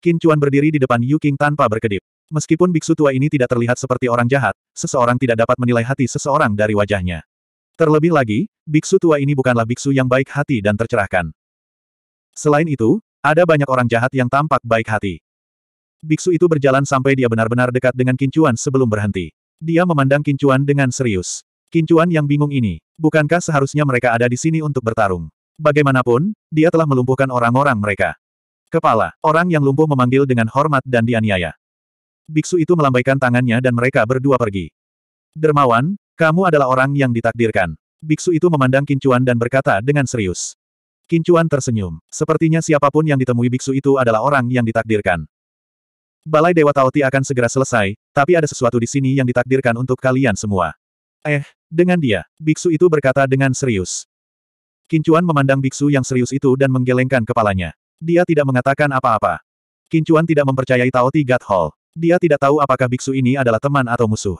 Qin Chuan berdiri di depan Yu Qing tanpa berkedip. Meskipun biksu tua ini tidak terlihat seperti orang jahat, seseorang tidak dapat menilai hati seseorang dari wajahnya. Terlebih lagi, biksu tua ini bukanlah biksu yang baik hati dan tercerahkan. Selain itu, ada banyak orang jahat yang tampak baik hati. Biksu itu berjalan sampai dia benar-benar dekat dengan Kincuan sebelum berhenti. Dia memandang Kincuan dengan serius. Kincuan yang bingung ini, bukankah seharusnya mereka ada di sini untuk bertarung? Bagaimanapun, dia telah melumpuhkan orang-orang mereka. Kepala, orang yang lumpuh memanggil dengan hormat dan dianiaya. Biksu itu melambaikan tangannya dan mereka berdua pergi. Dermawan, kamu adalah orang yang ditakdirkan. Biksu itu memandang Kincuan dan berkata dengan serius. Kincuan tersenyum. Sepertinya siapapun yang ditemui biksu itu adalah orang yang ditakdirkan. Balai Dewa Taoti akan segera selesai, tapi ada sesuatu di sini yang ditakdirkan untuk kalian semua. Eh, dengan dia, biksu itu berkata dengan serius. Kincuan memandang biksu yang serius itu dan menggelengkan kepalanya. Dia tidak mengatakan apa-apa. Kincuan tidak mempercayai Taoti God Hall. Dia tidak tahu apakah biksu ini adalah teman atau musuh.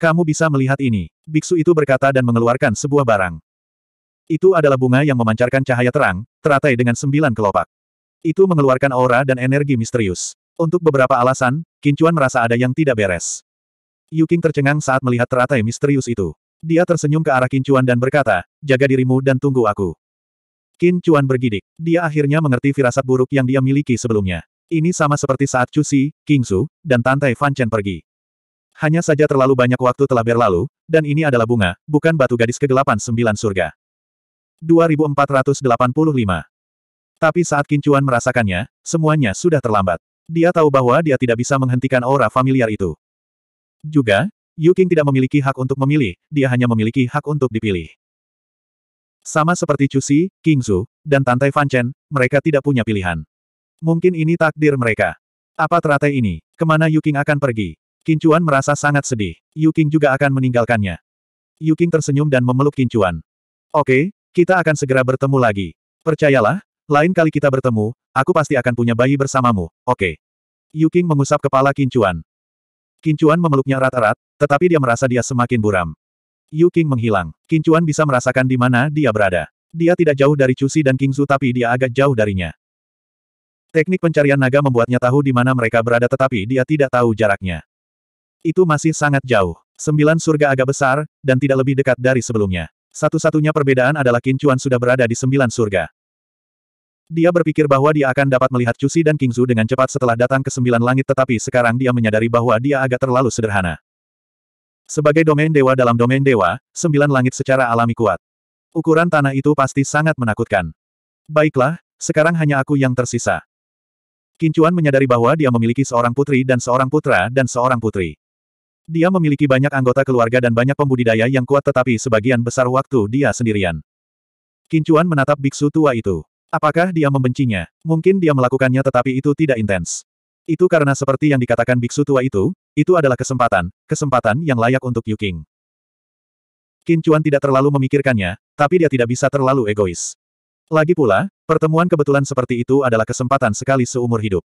Kamu bisa melihat ini. Biksu itu berkata dan mengeluarkan sebuah barang. Itu adalah bunga yang memancarkan cahaya terang, teratai dengan sembilan kelopak. Itu mengeluarkan aura dan energi misterius. Untuk beberapa alasan, Kincuan merasa ada yang tidak beres. Yuking tercengang saat melihat teratai misterius itu. Dia tersenyum ke arah Kincuan dan berkata, jaga dirimu dan tunggu aku. Kincuan bergidik. Dia akhirnya mengerti firasat buruk yang dia miliki sebelumnya. Ini sama seperti saat Cusi, Kingsu, dan Tantai Fan Chen pergi. Hanya saja terlalu banyak waktu telah berlalu, dan ini adalah bunga, bukan batu gadis kegelapan sembilan surga. 2485. Tapi saat Kincuan merasakannya, semuanya sudah terlambat. Dia tahu bahwa dia tidak bisa menghentikan aura familiar itu. Juga, Yu tidak memiliki hak untuk memilih, dia hanya memiliki hak untuk dipilih. Sama seperti Cusi, Kingzu, dan Tantai Chen, mereka tidak punya pilihan. Mungkin ini takdir mereka. Apa teratai ini? Kemana Yu akan pergi? Kincuan merasa sangat sedih. Yu juga akan meninggalkannya. Yu tersenyum dan memeluk Kincuan. Oke, kita akan segera bertemu lagi. Percayalah, lain kali kita bertemu, aku pasti akan punya bayi bersamamu, oke. Okay. Yuking mengusap kepala Kincuan. Kincuan memeluknya erat-erat, tetapi dia merasa dia semakin buram. Yuking menghilang. Kincuan bisa merasakan di mana dia berada. Dia tidak jauh dari Cusi dan Kingzu tapi dia agak jauh darinya. Teknik pencarian naga membuatnya tahu di mana mereka berada tetapi dia tidak tahu jaraknya. Itu masih sangat jauh. Sembilan surga agak besar, dan tidak lebih dekat dari sebelumnya. Satu-satunya perbedaan adalah Kincuan sudah berada di sembilan surga. Dia berpikir bahwa dia akan dapat melihat Cusi dan Kingzu dengan cepat setelah datang ke sembilan langit tetapi sekarang dia menyadari bahwa dia agak terlalu sederhana. Sebagai domain dewa dalam domain dewa, sembilan langit secara alami kuat. Ukuran tanah itu pasti sangat menakutkan. Baiklah, sekarang hanya aku yang tersisa. Kincuan menyadari bahwa dia memiliki seorang putri dan seorang putra dan seorang putri. Dia memiliki banyak anggota keluarga dan banyak pembudidaya yang kuat tetapi sebagian besar waktu dia sendirian. Kincuan menatap biksu tua itu. Apakah dia membencinya? Mungkin dia melakukannya tetapi itu tidak intens. Itu karena seperti yang dikatakan biksu tua itu, itu adalah kesempatan, kesempatan yang layak untuk Yuking. Kincuan tidak terlalu memikirkannya, tapi dia tidak bisa terlalu egois. Lagi pula, pertemuan kebetulan seperti itu adalah kesempatan sekali seumur hidup.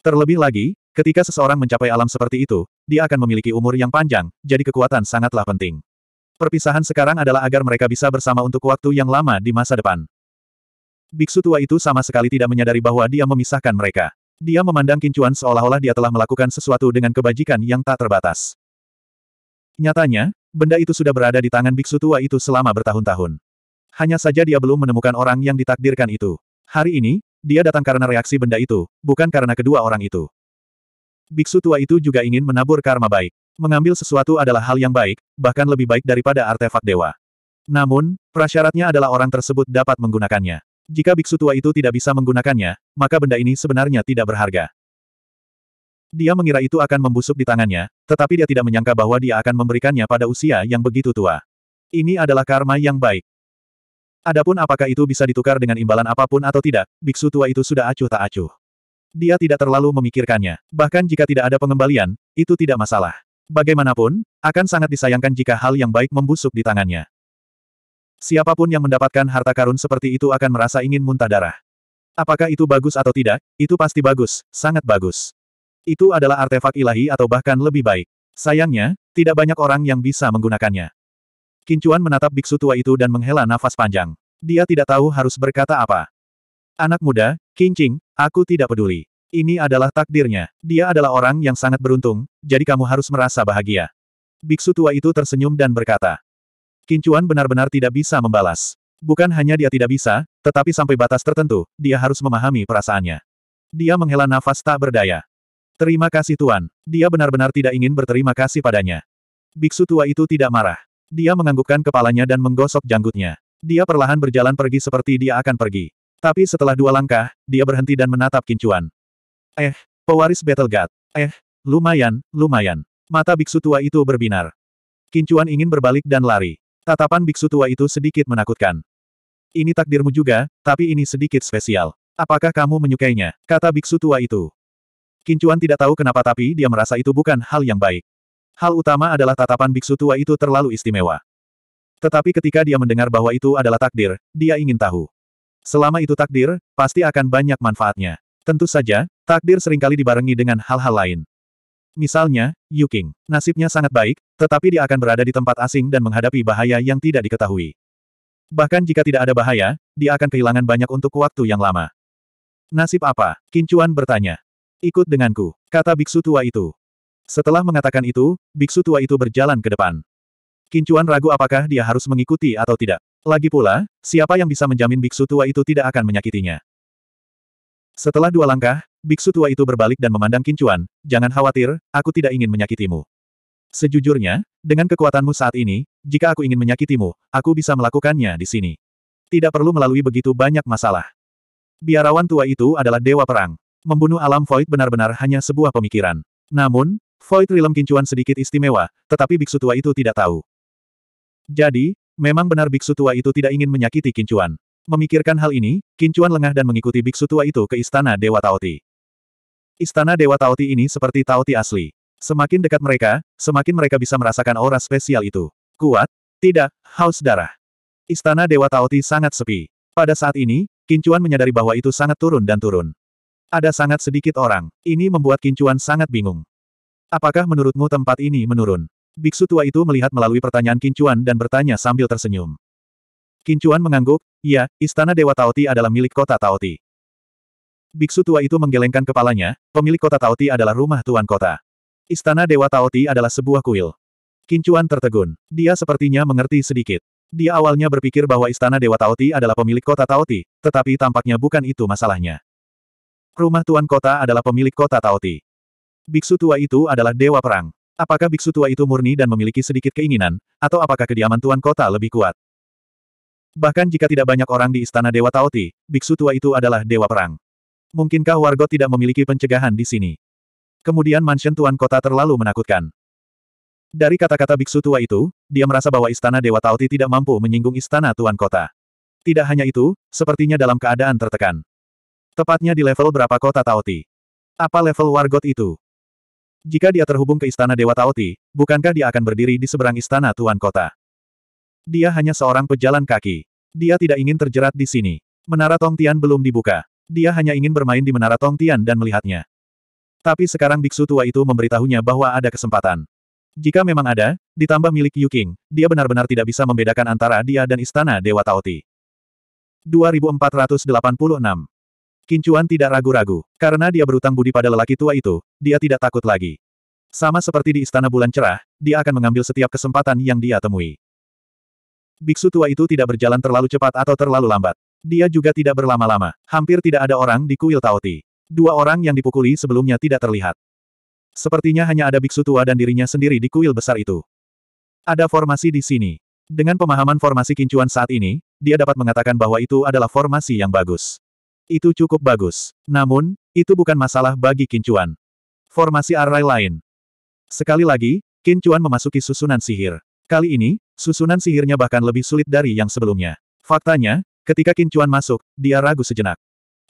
Terlebih lagi, Ketika seseorang mencapai alam seperti itu, dia akan memiliki umur yang panjang, jadi kekuatan sangatlah penting. Perpisahan sekarang adalah agar mereka bisa bersama untuk waktu yang lama di masa depan. Biksu tua itu sama sekali tidak menyadari bahwa dia memisahkan mereka. Dia memandang Kincuan seolah-olah dia telah melakukan sesuatu dengan kebajikan yang tak terbatas. Nyatanya, benda itu sudah berada di tangan biksu tua itu selama bertahun-tahun. Hanya saja dia belum menemukan orang yang ditakdirkan itu. Hari ini, dia datang karena reaksi benda itu, bukan karena kedua orang itu. Biksu tua itu juga ingin menabur karma baik. Mengambil sesuatu adalah hal yang baik, bahkan lebih baik daripada artefak dewa. Namun, prasyaratnya adalah orang tersebut dapat menggunakannya. Jika biksu tua itu tidak bisa menggunakannya, maka benda ini sebenarnya tidak berharga. Dia mengira itu akan membusuk di tangannya, tetapi dia tidak menyangka bahwa dia akan memberikannya pada usia yang begitu tua. Ini adalah karma yang baik. Adapun apakah itu bisa ditukar dengan imbalan apapun atau tidak, biksu tua itu sudah acuh tak acuh. Dia tidak terlalu memikirkannya. Bahkan jika tidak ada pengembalian, itu tidak masalah. Bagaimanapun, akan sangat disayangkan jika hal yang baik membusuk di tangannya. Siapapun yang mendapatkan harta karun seperti itu akan merasa ingin muntah darah. Apakah itu bagus atau tidak, itu pasti bagus, sangat bagus. Itu adalah artefak ilahi atau bahkan lebih baik. Sayangnya, tidak banyak orang yang bisa menggunakannya. Kincuan menatap biksu tua itu dan menghela nafas panjang. Dia tidak tahu harus berkata apa. Anak muda, kincing, Aku tidak peduli. Ini adalah takdirnya. Dia adalah orang yang sangat beruntung, jadi kamu harus merasa bahagia. Biksu tua itu tersenyum dan berkata. Kincuan benar-benar tidak bisa membalas. Bukan hanya dia tidak bisa, tetapi sampai batas tertentu, dia harus memahami perasaannya. Dia menghela nafas tak berdaya. Terima kasih Tuan. Dia benar-benar tidak ingin berterima kasih padanya. Biksu tua itu tidak marah. Dia menganggukkan kepalanya dan menggosok janggutnya. Dia perlahan berjalan pergi seperti dia akan pergi. Tapi setelah dua langkah, dia berhenti dan menatap kincuan. Eh, pewaris Battle God. Eh, lumayan, lumayan. Mata biksu tua itu berbinar. Kincuan ingin berbalik dan lari. Tatapan biksu tua itu sedikit menakutkan. Ini takdirmu juga, tapi ini sedikit spesial. Apakah kamu menyukainya? Kata biksu tua itu. Kincuan tidak tahu kenapa tapi dia merasa itu bukan hal yang baik. Hal utama adalah tatapan biksu tua itu terlalu istimewa. Tetapi ketika dia mendengar bahwa itu adalah takdir, dia ingin tahu. Selama itu takdir, pasti akan banyak manfaatnya. Tentu saja, takdir seringkali dibarengi dengan hal-hal lain. Misalnya, Yu Nasibnya sangat baik, tetapi dia akan berada di tempat asing dan menghadapi bahaya yang tidak diketahui. Bahkan jika tidak ada bahaya, dia akan kehilangan banyak untuk waktu yang lama. Nasib apa? Kincuan bertanya. Ikut denganku, kata biksu tua itu. Setelah mengatakan itu, biksu tua itu berjalan ke depan. Kincuan ragu apakah dia harus mengikuti atau tidak. Lagi pula, siapa yang bisa menjamin biksu tua itu tidak akan menyakitinya? Setelah dua langkah, biksu tua itu berbalik dan memandang Kincuan, jangan khawatir, aku tidak ingin menyakitimu. Sejujurnya, dengan kekuatanmu saat ini, jika aku ingin menyakitimu, aku bisa melakukannya di sini. Tidak perlu melalui begitu banyak masalah. Biarawan tua itu adalah dewa perang. Membunuh alam void benar-benar hanya sebuah pemikiran. Namun, void realm Kincuan sedikit istimewa, tetapi biksu tua itu tidak tahu. Jadi, Memang benar biksu tua itu tidak ingin menyakiti Kincuan. Memikirkan hal ini, Kincuan lengah dan mengikuti biksu tua itu ke istana Dewa Taoti. Istana Dewa Taoti ini seperti Taoti asli. Semakin dekat mereka, semakin mereka bisa merasakan aura spesial itu. Kuat? Tidak, haus darah. Istana Dewa Taoti sangat sepi. Pada saat ini, Kincuan menyadari bahwa itu sangat turun dan turun. Ada sangat sedikit orang. Ini membuat Kincuan sangat bingung. Apakah menurutmu tempat ini menurun? Biksu tua itu melihat melalui pertanyaan Kincuan dan bertanya sambil tersenyum. Kincuan mengangguk, "Ya, istana Dewa Taoti adalah milik kota Taoti. Biksu tua itu menggelengkan kepalanya, pemilik kota Taoti adalah rumah tuan kota. Istana Dewa Taoti adalah sebuah kuil. Kincuan tertegun. Dia sepertinya mengerti sedikit. Dia awalnya berpikir bahwa istana Dewa Taoti adalah pemilik kota Taoti, tetapi tampaknya bukan itu masalahnya. Rumah tuan kota adalah pemilik kota Taoti. Biksu tua itu adalah dewa perang. Apakah biksu tua itu murni dan memiliki sedikit keinginan, atau apakah kediaman tuan kota lebih kuat? Bahkan jika tidak banyak orang di istana Dewa Taoti, biksu tua itu adalah Dewa Perang. Mungkinkah Wargo tidak memiliki pencegahan di sini? Kemudian mansion tuan kota terlalu menakutkan. Dari kata-kata biksu tua itu, dia merasa bahwa istana Dewa Taoti tidak mampu menyinggung istana tuan kota. Tidak hanya itu, sepertinya dalam keadaan tertekan. Tepatnya di level berapa kota Taoti. Apa level Wargot itu? Jika dia terhubung ke istana Dewa Taoti, bukankah dia akan berdiri di seberang istana Tuan Kota? Dia hanya seorang pejalan kaki. Dia tidak ingin terjerat di sini. Menara Tong Tian belum dibuka. Dia hanya ingin bermain di Menara Tong Tian dan melihatnya. Tapi sekarang biksu tua itu memberitahunya bahwa ada kesempatan. Jika memang ada, ditambah milik Yu Qing, dia benar-benar tidak bisa membedakan antara dia dan istana Dewa Taoti. 2486 Kincuan tidak ragu-ragu. Karena dia berutang budi pada lelaki tua itu, dia tidak takut lagi. Sama seperti di Istana Bulan Cerah, dia akan mengambil setiap kesempatan yang dia temui. Biksu tua itu tidak berjalan terlalu cepat atau terlalu lambat. Dia juga tidak berlama-lama. Hampir tidak ada orang di kuil Taoti. Dua orang yang dipukuli sebelumnya tidak terlihat. Sepertinya hanya ada biksu tua dan dirinya sendiri di kuil besar itu. Ada formasi di sini. Dengan pemahaman formasi kincuan saat ini, dia dapat mengatakan bahwa itu adalah formasi yang bagus. Itu cukup bagus. Namun, itu bukan masalah bagi Kincuan. Formasi arai lain. Sekali lagi, Kincuan memasuki susunan sihir. Kali ini, susunan sihirnya bahkan lebih sulit dari yang sebelumnya. Faktanya, ketika Kincuan masuk, dia ragu sejenak.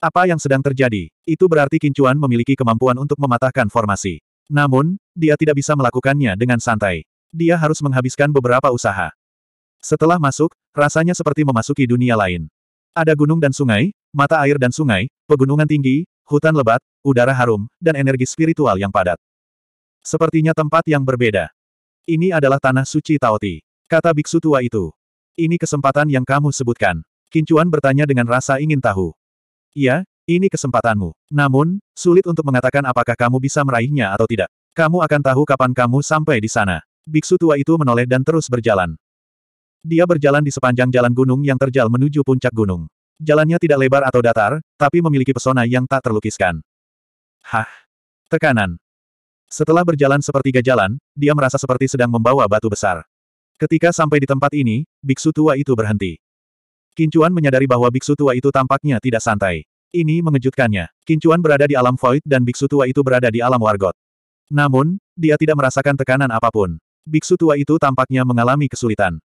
Apa yang sedang terjadi? Itu berarti Kincuan memiliki kemampuan untuk mematahkan formasi. Namun, dia tidak bisa melakukannya dengan santai. Dia harus menghabiskan beberapa usaha. Setelah masuk, rasanya seperti memasuki dunia lain. Ada gunung dan sungai, mata air dan sungai, pegunungan tinggi, hutan lebat, udara harum, dan energi spiritual yang padat. Sepertinya tempat yang berbeda. Ini adalah tanah suci Taoti. Kata biksu tua itu. Ini kesempatan yang kamu sebutkan. Kincuan bertanya dengan rasa ingin tahu. Iya, ini kesempatanmu. Namun, sulit untuk mengatakan apakah kamu bisa meraihnya atau tidak. Kamu akan tahu kapan kamu sampai di sana. Biksu tua itu menoleh dan terus berjalan. Dia berjalan di sepanjang jalan gunung yang terjal menuju puncak gunung. Jalannya tidak lebar atau datar, tapi memiliki pesona yang tak terlukiskan. Hah! Tekanan. Setelah berjalan sepertiga jalan, dia merasa seperti sedang membawa batu besar. Ketika sampai di tempat ini, biksu tua itu berhenti. Kincuan menyadari bahwa biksu tua itu tampaknya tidak santai. Ini mengejutkannya. Kincuan berada di alam void dan biksu tua itu berada di alam wargot. Namun, dia tidak merasakan tekanan apapun. Biksu tua itu tampaknya mengalami kesulitan.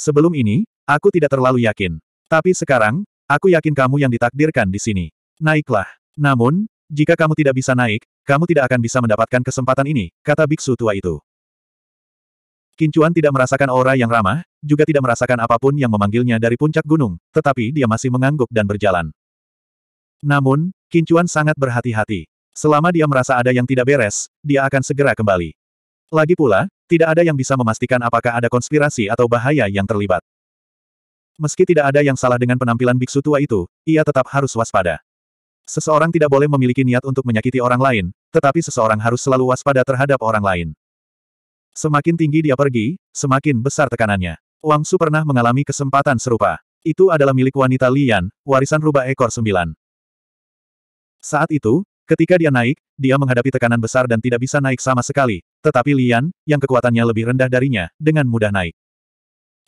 Sebelum ini, aku tidak terlalu yakin. Tapi sekarang, aku yakin kamu yang ditakdirkan di sini. Naiklah. Namun, jika kamu tidak bisa naik, kamu tidak akan bisa mendapatkan kesempatan ini, kata biksu tua itu. Kincuan tidak merasakan aura yang ramah, juga tidak merasakan apapun yang memanggilnya dari puncak gunung, tetapi dia masih mengangguk dan berjalan. Namun, Kincuan sangat berhati-hati. Selama dia merasa ada yang tidak beres, dia akan segera kembali. Lagi pula, tidak ada yang bisa memastikan apakah ada konspirasi atau bahaya yang terlibat. Meski tidak ada yang salah dengan penampilan biksu tua itu, ia tetap harus waspada. Seseorang tidak boleh memiliki niat untuk menyakiti orang lain, tetapi seseorang harus selalu waspada terhadap orang lain. Semakin tinggi dia pergi, semakin besar tekanannya. Wang Su pernah mengalami kesempatan serupa. Itu adalah milik wanita Lian, warisan rubah ekor sembilan. Saat itu, Ketika dia naik, dia menghadapi tekanan besar dan tidak bisa naik sama sekali, tetapi Lian, yang kekuatannya lebih rendah darinya, dengan mudah naik.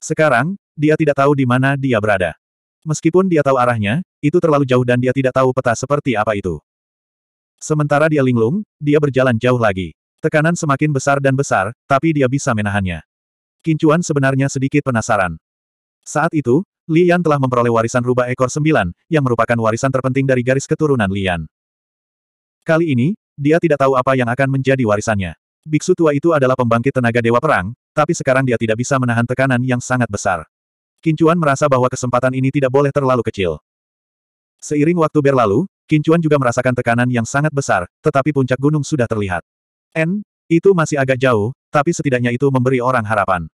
Sekarang, dia tidak tahu di mana dia berada. Meskipun dia tahu arahnya, itu terlalu jauh dan dia tidak tahu peta seperti apa itu. Sementara dia linglung, dia berjalan jauh lagi. Tekanan semakin besar dan besar, tapi dia bisa menahannya. Kincuan sebenarnya sedikit penasaran. Saat itu, Lian telah memperoleh warisan rubah ekor sembilan, yang merupakan warisan terpenting dari garis keturunan Lian. Kali ini, dia tidak tahu apa yang akan menjadi warisannya. Biksu tua itu adalah pembangkit tenaga dewa perang, tapi sekarang dia tidak bisa menahan tekanan yang sangat besar. Kincuan merasa bahwa kesempatan ini tidak boleh terlalu kecil. Seiring waktu berlalu, Kincuan juga merasakan tekanan yang sangat besar, tetapi puncak gunung sudah terlihat. N, itu masih agak jauh, tapi setidaknya itu memberi orang harapan.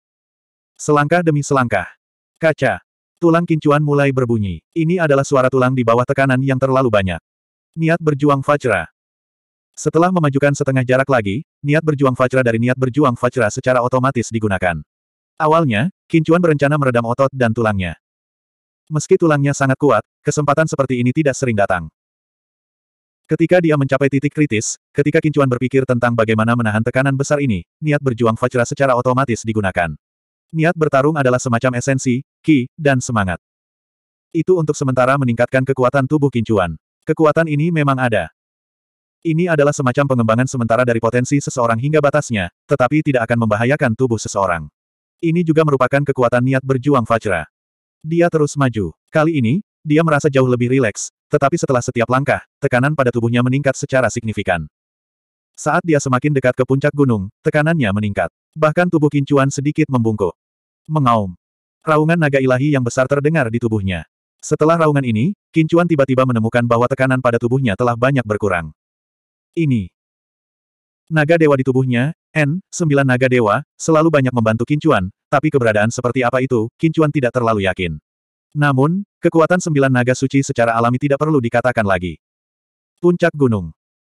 Selangkah demi selangkah. Kaca. Tulang Kincuan mulai berbunyi. Ini adalah suara tulang di bawah tekanan yang terlalu banyak. Niat berjuang Fajra. Setelah memajukan setengah jarak lagi, niat berjuang Fajra dari niat berjuang Fajra secara otomatis digunakan. Awalnya, Kincuan berencana meredam otot dan tulangnya. Meski tulangnya sangat kuat, kesempatan seperti ini tidak sering datang. Ketika dia mencapai titik kritis, ketika Kincuan berpikir tentang bagaimana menahan tekanan besar ini, niat berjuang Fajra secara otomatis digunakan. Niat bertarung adalah semacam esensi, ki, dan semangat. Itu untuk sementara meningkatkan kekuatan tubuh Kincuan. Kekuatan ini memang ada. Ini adalah semacam pengembangan sementara dari potensi seseorang hingga batasnya, tetapi tidak akan membahayakan tubuh seseorang. Ini juga merupakan kekuatan niat berjuang fajra. Dia terus maju. Kali ini, dia merasa jauh lebih rileks, tetapi setelah setiap langkah, tekanan pada tubuhnya meningkat secara signifikan. Saat dia semakin dekat ke puncak gunung, tekanannya meningkat. Bahkan tubuh Kincuan sedikit membungkuk. Mengaum. Raungan naga ilahi yang besar terdengar di tubuhnya. Setelah raungan ini, Kincuan tiba-tiba menemukan bahwa tekanan pada tubuhnya telah banyak berkurang ini. Naga dewa di tubuhnya, N, sembilan naga dewa, selalu banyak membantu Kincuan, tapi keberadaan seperti apa itu, Kincuan tidak terlalu yakin. Namun, kekuatan sembilan naga suci secara alami tidak perlu dikatakan lagi. Puncak Gunung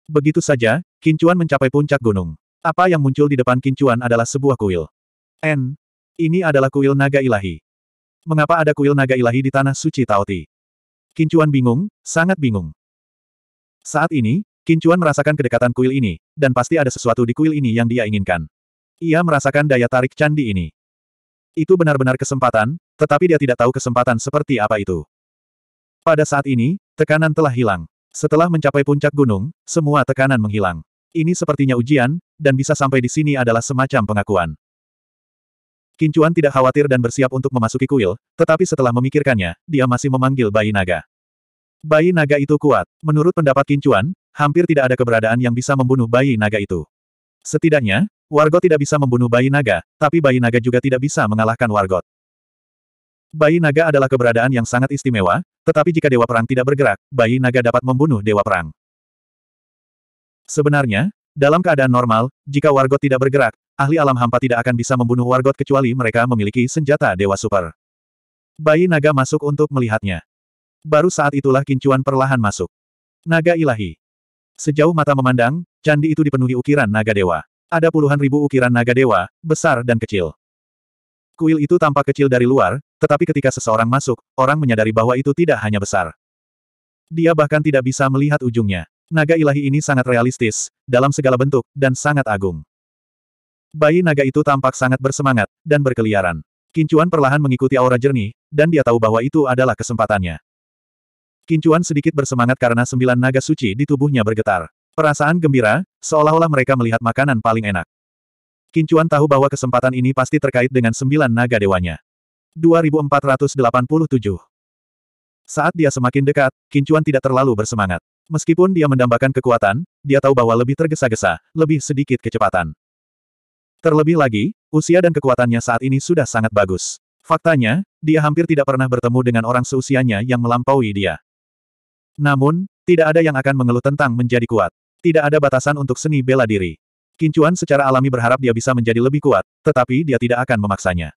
Begitu saja, Kincuan mencapai puncak gunung. Apa yang muncul di depan Kincuan adalah sebuah kuil. N, ini adalah kuil naga ilahi. Mengapa ada kuil naga ilahi di tanah suci Taoti? Kincuan bingung, sangat bingung. Saat ini, Kincuan merasakan kedekatan kuil ini, dan pasti ada sesuatu di kuil ini yang dia inginkan. Ia merasakan daya tarik candi ini. Itu benar-benar kesempatan, tetapi dia tidak tahu kesempatan seperti apa itu. Pada saat ini, tekanan telah hilang. Setelah mencapai puncak gunung, semua tekanan menghilang. Ini sepertinya ujian, dan bisa sampai di sini adalah semacam pengakuan. Kincuan tidak khawatir dan bersiap untuk memasuki kuil, tetapi setelah memikirkannya, dia masih memanggil bayi naga. Bayi naga itu kuat. Menurut pendapat Kincuan, hampir tidak ada keberadaan yang bisa membunuh bayi naga itu. Setidaknya, Wargo tidak bisa membunuh bayi naga, tapi bayi naga juga tidak bisa mengalahkan Wargot. Bayi naga adalah keberadaan yang sangat istimewa, tetapi jika Dewa Perang tidak bergerak, bayi naga dapat membunuh Dewa Perang. Sebenarnya, dalam keadaan normal, jika Wargot tidak bergerak, ahli alam hampa tidak akan bisa membunuh Wargot kecuali mereka memiliki senjata Dewa Super. Bayi naga masuk untuk melihatnya. Baru saat itulah kincuan perlahan masuk. Naga ilahi. Sejauh mata memandang, candi itu dipenuhi ukiran naga dewa. Ada puluhan ribu ukiran naga dewa, besar dan kecil. Kuil itu tampak kecil dari luar, tetapi ketika seseorang masuk, orang menyadari bahwa itu tidak hanya besar. Dia bahkan tidak bisa melihat ujungnya. Naga ilahi ini sangat realistis, dalam segala bentuk, dan sangat agung. Bayi naga itu tampak sangat bersemangat, dan berkeliaran. Kincuan perlahan mengikuti aura jernih, dan dia tahu bahwa itu adalah kesempatannya. Kincuan sedikit bersemangat karena sembilan naga suci di tubuhnya bergetar. Perasaan gembira, seolah-olah mereka melihat makanan paling enak. Kincuan tahu bahwa kesempatan ini pasti terkait dengan sembilan naga dewanya. 2487 Saat dia semakin dekat, Kincuan tidak terlalu bersemangat. Meskipun dia mendambakan kekuatan, dia tahu bahwa lebih tergesa-gesa, lebih sedikit kecepatan. Terlebih lagi, usia dan kekuatannya saat ini sudah sangat bagus. Faktanya, dia hampir tidak pernah bertemu dengan orang seusianya yang melampaui dia. Namun, tidak ada yang akan mengeluh tentang menjadi kuat. Tidak ada batasan untuk seni bela diri. Kincuan secara alami berharap dia bisa menjadi lebih kuat, tetapi dia tidak akan memaksanya.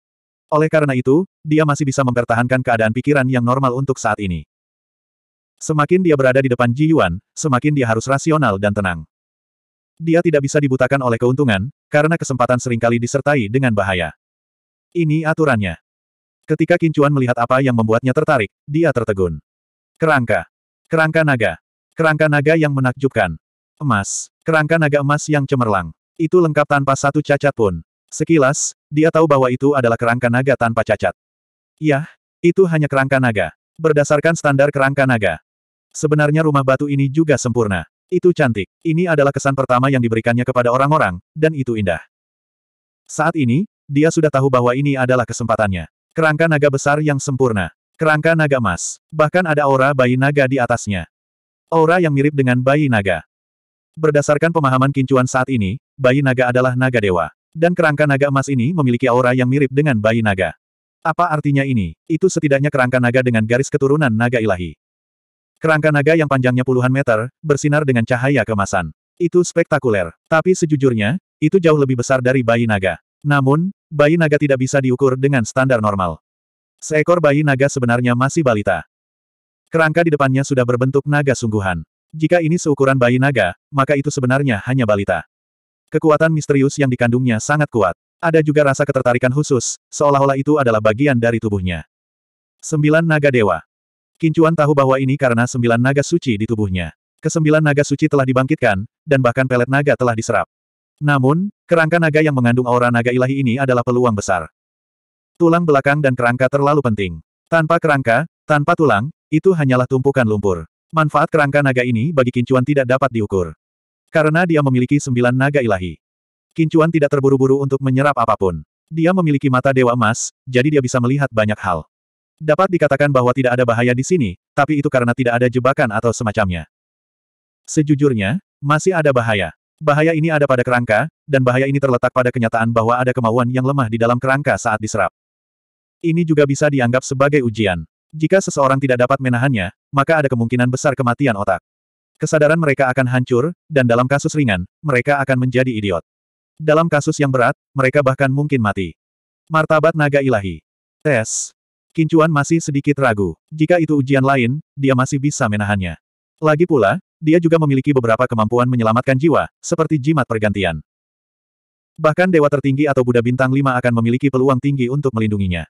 Oleh karena itu, dia masih bisa mempertahankan keadaan pikiran yang normal untuk saat ini. Semakin dia berada di depan Ji Yuan, semakin dia harus rasional dan tenang. Dia tidak bisa dibutakan oleh keuntungan, karena kesempatan seringkali disertai dengan bahaya. Ini aturannya. Ketika Kincuan melihat apa yang membuatnya tertarik, dia tertegun. Kerangka. Kerangka naga. Kerangka naga yang menakjubkan. Emas. Kerangka naga emas yang cemerlang. Itu lengkap tanpa satu cacat pun. Sekilas, dia tahu bahwa itu adalah kerangka naga tanpa cacat. Yah, itu hanya kerangka naga. Berdasarkan standar kerangka naga. Sebenarnya rumah batu ini juga sempurna. Itu cantik. Ini adalah kesan pertama yang diberikannya kepada orang-orang, dan itu indah. Saat ini, dia sudah tahu bahwa ini adalah kesempatannya. Kerangka naga besar yang sempurna. Kerangka naga emas. Bahkan ada aura bayi naga di atasnya. Aura yang mirip dengan bayi naga. Berdasarkan pemahaman kincuan saat ini, bayi naga adalah naga dewa. Dan kerangka naga emas ini memiliki aura yang mirip dengan bayi naga. Apa artinya ini? Itu setidaknya kerangka naga dengan garis keturunan naga ilahi. Kerangka naga yang panjangnya puluhan meter, bersinar dengan cahaya kemasan. Itu spektakuler. Tapi sejujurnya, itu jauh lebih besar dari bayi naga. Namun, bayi naga tidak bisa diukur dengan standar normal. Seekor bayi naga sebenarnya masih balita. Kerangka di depannya sudah berbentuk naga sungguhan. Jika ini seukuran bayi naga, maka itu sebenarnya hanya balita. Kekuatan misterius yang dikandungnya sangat kuat. Ada juga rasa ketertarikan khusus, seolah-olah itu adalah bagian dari tubuhnya. Sembilan Naga Dewa Kincuan tahu bahwa ini karena sembilan naga suci di tubuhnya. Kesembilan naga suci telah dibangkitkan, dan bahkan pelet naga telah diserap. Namun, kerangka naga yang mengandung aura naga ilahi ini adalah peluang besar. Tulang belakang dan kerangka terlalu penting. Tanpa kerangka, tanpa tulang, itu hanyalah tumpukan lumpur. Manfaat kerangka naga ini bagi Kincuan tidak dapat diukur. Karena dia memiliki sembilan naga ilahi. Kincuan tidak terburu-buru untuk menyerap apapun. Dia memiliki mata dewa emas, jadi dia bisa melihat banyak hal. Dapat dikatakan bahwa tidak ada bahaya di sini, tapi itu karena tidak ada jebakan atau semacamnya. Sejujurnya, masih ada bahaya. Bahaya ini ada pada kerangka, dan bahaya ini terletak pada kenyataan bahwa ada kemauan yang lemah di dalam kerangka saat diserap. Ini juga bisa dianggap sebagai ujian. Jika seseorang tidak dapat menahannya, maka ada kemungkinan besar kematian otak. Kesadaran mereka akan hancur, dan dalam kasus ringan, mereka akan menjadi idiot. Dalam kasus yang berat, mereka bahkan mungkin mati. Martabat Naga Ilahi. Tes. Kincuan masih sedikit ragu. Jika itu ujian lain, dia masih bisa menahannya. Lagi pula, dia juga memiliki beberapa kemampuan menyelamatkan jiwa, seperti jimat pergantian. Bahkan dewa tertinggi atau Buddha bintang Lima akan memiliki peluang tinggi untuk melindunginya.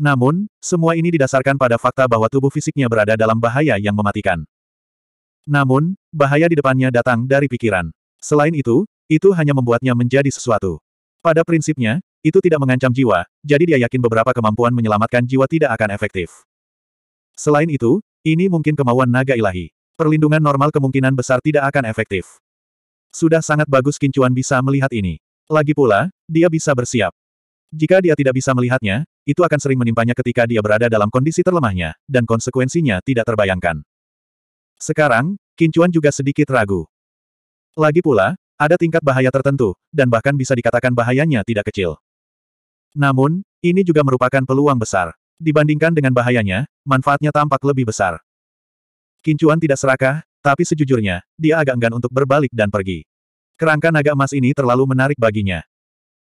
Namun, semua ini didasarkan pada fakta bahwa tubuh fisiknya berada dalam bahaya yang mematikan. Namun, bahaya di depannya datang dari pikiran. Selain itu, itu hanya membuatnya menjadi sesuatu. Pada prinsipnya, itu tidak mengancam jiwa, jadi dia yakin beberapa kemampuan menyelamatkan jiwa tidak akan efektif. Selain itu, ini mungkin kemauan naga ilahi. Perlindungan normal kemungkinan besar tidak akan efektif. Sudah sangat bagus Kincuan bisa melihat ini. Lagi pula, dia bisa bersiap. Jika dia tidak bisa melihatnya, itu akan sering menimpanya ketika dia berada dalam kondisi terlemahnya, dan konsekuensinya tidak terbayangkan. Sekarang, Kincuan juga sedikit ragu. Lagi pula, ada tingkat bahaya tertentu, dan bahkan bisa dikatakan bahayanya tidak kecil. Namun, ini juga merupakan peluang besar. Dibandingkan dengan bahayanya, manfaatnya tampak lebih besar. Kincuan tidak serakah, tapi sejujurnya, dia agak enggan untuk berbalik dan pergi. Kerangka naga emas ini terlalu menarik baginya.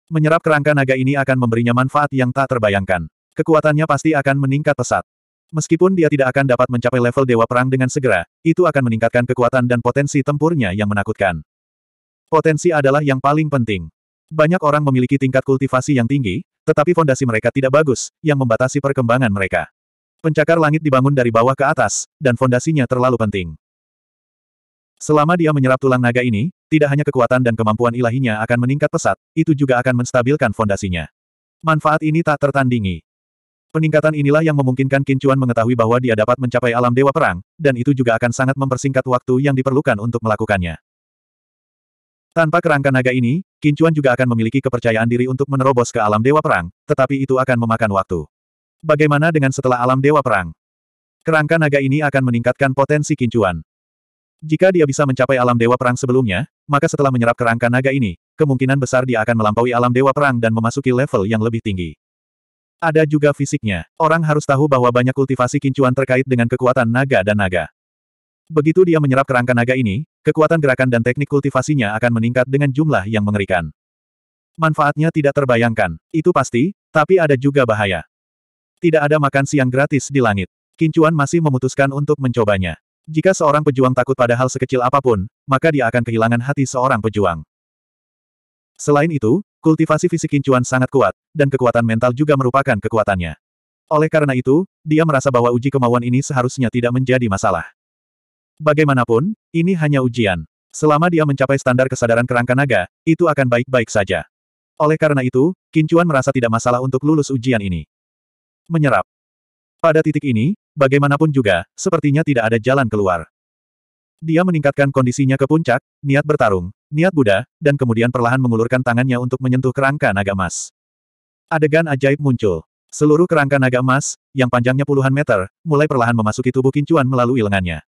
Menyerap kerangka naga ini akan memberinya manfaat yang tak terbayangkan. Kekuatannya pasti akan meningkat pesat. Meskipun dia tidak akan dapat mencapai level Dewa Perang dengan segera, itu akan meningkatkan kekuatan dan potensi tempurnya yang menakutkan. Potensi adalah yang paling penting. Banyak orang memiliki tingkat kultivasi yang tinggi, tetapi fondasi mereka tidak bagus, yang membatasi perkembangan mereka. Pencakar langit dibangun dari bawah ke atas, dan fondasinya terlalu penting. Selama dia menyerap tulang naga ini, tidak hanya kekuatan dan kemampuan ilahinya akan meningkat pesat, itu juga akan menstabilkan fondasinya. Manfaat ini tak tertandingi. Peningkatan inilah yang memungkinkan Kincuan mengetahui bahwa dia dapat mencapai alam dewa perang, dan itu juga akan sangat mempersingkat waktu yang diperlukan untuk melakukannya. Tanpa kerangka naga ini, Kincuan juga akan memiliki kepercayaan diri untuk menerobos ke alam dewa perang, tetapi itu akan memakan waktu. Bagaimana dengan setelah alam dewa perang? Kerangka naga ini akan meningkatkan potensi Kincuan. Jika dia bisa mencapai alam dewa perang sebelumnya, maka setelah menyerap kerangka naga ini, kemungkinan besar dia akan melampaui alam dewa perang dan memasuki level yang lebih tinggi. Ada juga fisiknya. Orang harus tahu bahwa banyak kultivasi kincuan terkait dengan kekuatan naga dan naga. Begitu dia menyerap kerangka naga ini, kekuatan gerakan dan teknik kultivasinya akan meningkat dengan jumlah yang mengerikan. Manfaatnya tidak terbayangkan, itu pasti, tapi ada juga bahaya. Tidak ada makan siang gratis di langit. Kincuan masih memutuskan untuk mencobanya. Jika seorang pejuang takut pada hal sekecil apapun, maka dia akan kehilangan hati seorang pejuang. Selain itu, kultivasi fisik Kincuan sangat kuat, dan kekuatan mental juga merupakan kekuatannya. Oleh karena itu, dia merasa bahwa uji kemauan ini seharusnya tidak menjadi masalah. Bagaimanapun, ini hanya ujian. Selama dia mencapai standar kesadaran kerangka naga, itu akan baik-baik saja. Oleh karena itu, Kincuan merasa tidak masalah untuk lulus ujian ini. Menyerap. Pada titik ini, bagaimanapun juga, sepertinya tidak ada jalan keluar. Dia meningkatkan kondisinya ke puncak, niat bertarung, niat Buddha, dan kemudian perlahan mengulurkan tangannya untuk menyentuh kerangka naga emas. Adegan ajaib muncul. Seluruh kerangka naga emas, yang panjangnya puluhan meter, mulai perlahan memasuki tubuh kincuan melalui lengannya.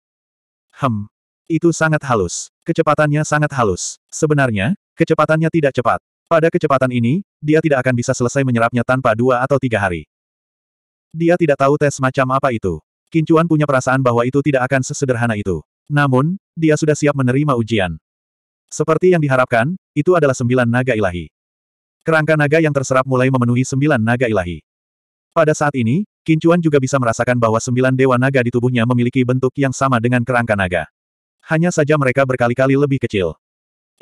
Hem. Itu sangat halus. Kecepatannya sangat halus. Sebenarnya, kecepatannya tidak cepat. Pada kecepatan ini, dia tidak akan bisa selesai menyerapnya tanpa dua atau tiga hari. Dia tidak tahu tes macam apa itu. Kincuan punya perasaan bahwa itu tidak akan sesederhana itu. Namun, dia sudah siap menerima ujian. Seperti yang diharapkan, itu adalah sembilan naga ilahi. Kerangka naga yang terserap mulai memenuhi sembilan naga ilahi. Pada saat ini, Kincuan juga bisa merasakan bahwa sembilan dewa naga di tubuhnya memiliki bentuk yang sama dengan kerangka naga. Hanya saja mereka berkali-kali lebih kecil.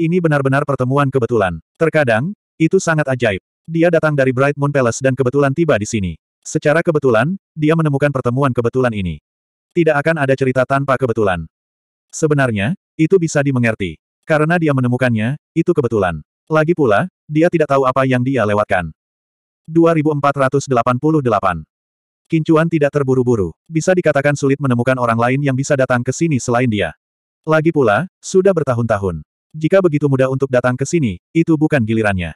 Ini benar-benar pertemuan kebetulan. Terkadang, itu sangat ajaib. Dia datang dari Bright Moon Palace dan kebetulan tiba di sini. Secara kebetulan, dia menemukan pertemuan kebetulan ini. Tidak akan ada cerita tanpa kebetulan. Sebenarnya, itu bisa dimengerti. Karena dia menemukannya, itu kebetulan. Lagi pula, dia tidak tahu apa yang dia lewatkan. 2488 Kincuan tidak terburu-buru. Bisa dikatakan sulit menemukan orang lain yang bisa datang ke sini selain dia. Lagi pula, sudah bertahun-tahun. Jika begitu mudah untuk datang ke sini, itu bukan gilirannya.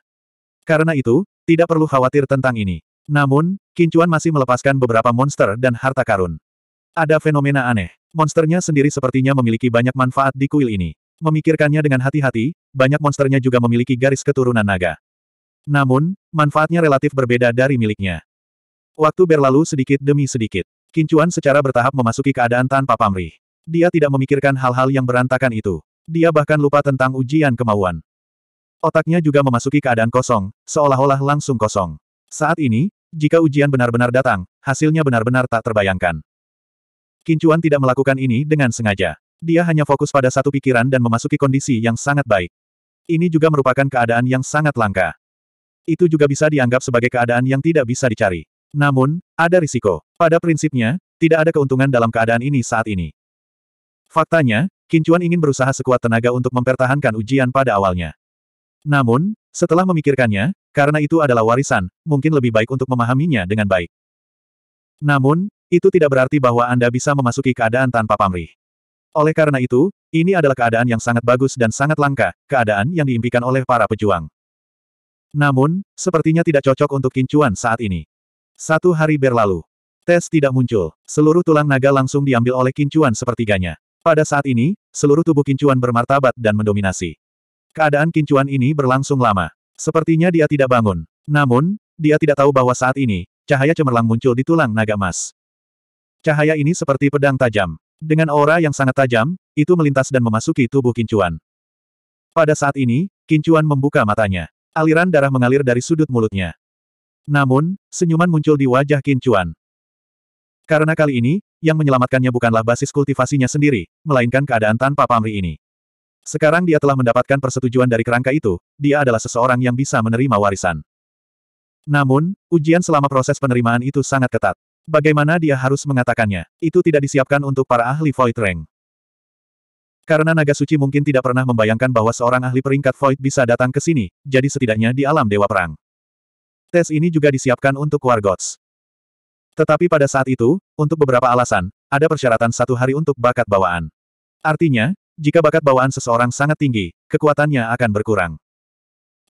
Karena itu, tidak perlu khawatir tentang ini. Namun, Kincuan masih melepaskan beberapa monster dan harta karun. Ada fenomena aneh. Monsternya sendiri sepertinya memiliki banyak manfaat di kuil ini. Memikirkannya dengan hati-hati, banyak monsternya juga memiliki garis keturunan naga. Namun, manfaatnya relatif berbeda dari miliknya. Waktu berlalu sedikit demi sedikit. Kincuan secara bertahap memasuki keadaan tanpa pamrih. Dia tidak memikirkan hal-hal yang berantakan itu. Dia bahkan lupa tentang ujian kemauan. Otaknya juga memasuki keadaan kosong, seolah-olah langsung kosong. Saat ini, jika ujian benar-benar datang, hasilnya benar-benar tak terbayangkan. Kincuan tidak melakukan ini dengan sengaja. Dia hanya fokus pada satu pikiran dan memasuki kondisi yang sangat baik. Ini juga merupakan keadaan yang sangat langka. Itu juga bisa dianggap sebagai keadaan yang tidak bisa dicari. Namun, ada risiko. Pada prinsipnya, tidak ada keuntungan dalam keadaan ini saat ini. Faktanya, Kincuan ingin berusaha sekuat tenaga untuk mempertahankan ujian pada awalnya. Namun, setelah memikirkannya, karena itu adalah warisan, mungkin lebih baik untuk memahaminya dengan baik. Namun, itu tidak berarti bahwa Anda bisa memasuki keadaan tanpa pamrih. Oleh karena itu, ini adalah keadaan yang sangat bagus dan sangat langka, keadaan yang diimpikan oleh para pejuang. Namun, sepertinya tidak cocok untuk kincuan saat ini. Satu hari berlalu. Tes tidak muncul. Seluruh tulang naga langsung diambil oleh kincuan sepertiganya. Pada saat ini, seluruh tubuh kincuan bermartabat dan mendominasi. Keadaan kincuan ini berlangsung lama. Sepertinya dia tidak bangun. Namun, dia tidak tahu bahwa saat ini, cahaya cemerlang muncul di tulang naga emas. Cahaya ini seperti pedang tajam. Dengan aura yang sangat tajam, itu melintas dan memasuki tubuh kincuan. Pada saat ini, kincuan membuka matanya. Aliran darah mengalir dari sudut mulutnya. Namun, senyuman muncul di wajah kincuan. Karena kali ini, yang menyelamatkannya bukanlah basis kultivasinya sendiri, melainkan keadaan tanpa pamri ini. Sekarang dia telah mendapatkan persetujuan dari kerangka itu, dia adalah seseorang yang bisa menerima warisan. Namun, ujian selama proses penerimaan itu sangat ketat. Bagaimana dia harus mengatakannya? Itu tidak disiapkan untuk para ahli Void Rank. Karena Naga Suci mungkin tidak pernah membayangkan bahwa seorang ahli peringkat Void bisa datang ke sini, jadi setidaknya di alam Dewa Perang. Tes ini juga disiapkan untuk War Gods. Tetapi pada saat itu, untuk beberapa alasan, ada persyaratan satu hari untuk bakat bawaan. Artinya, jika bakat bawaan seseorang sangat tinggi, kekuatannya akan berkurang.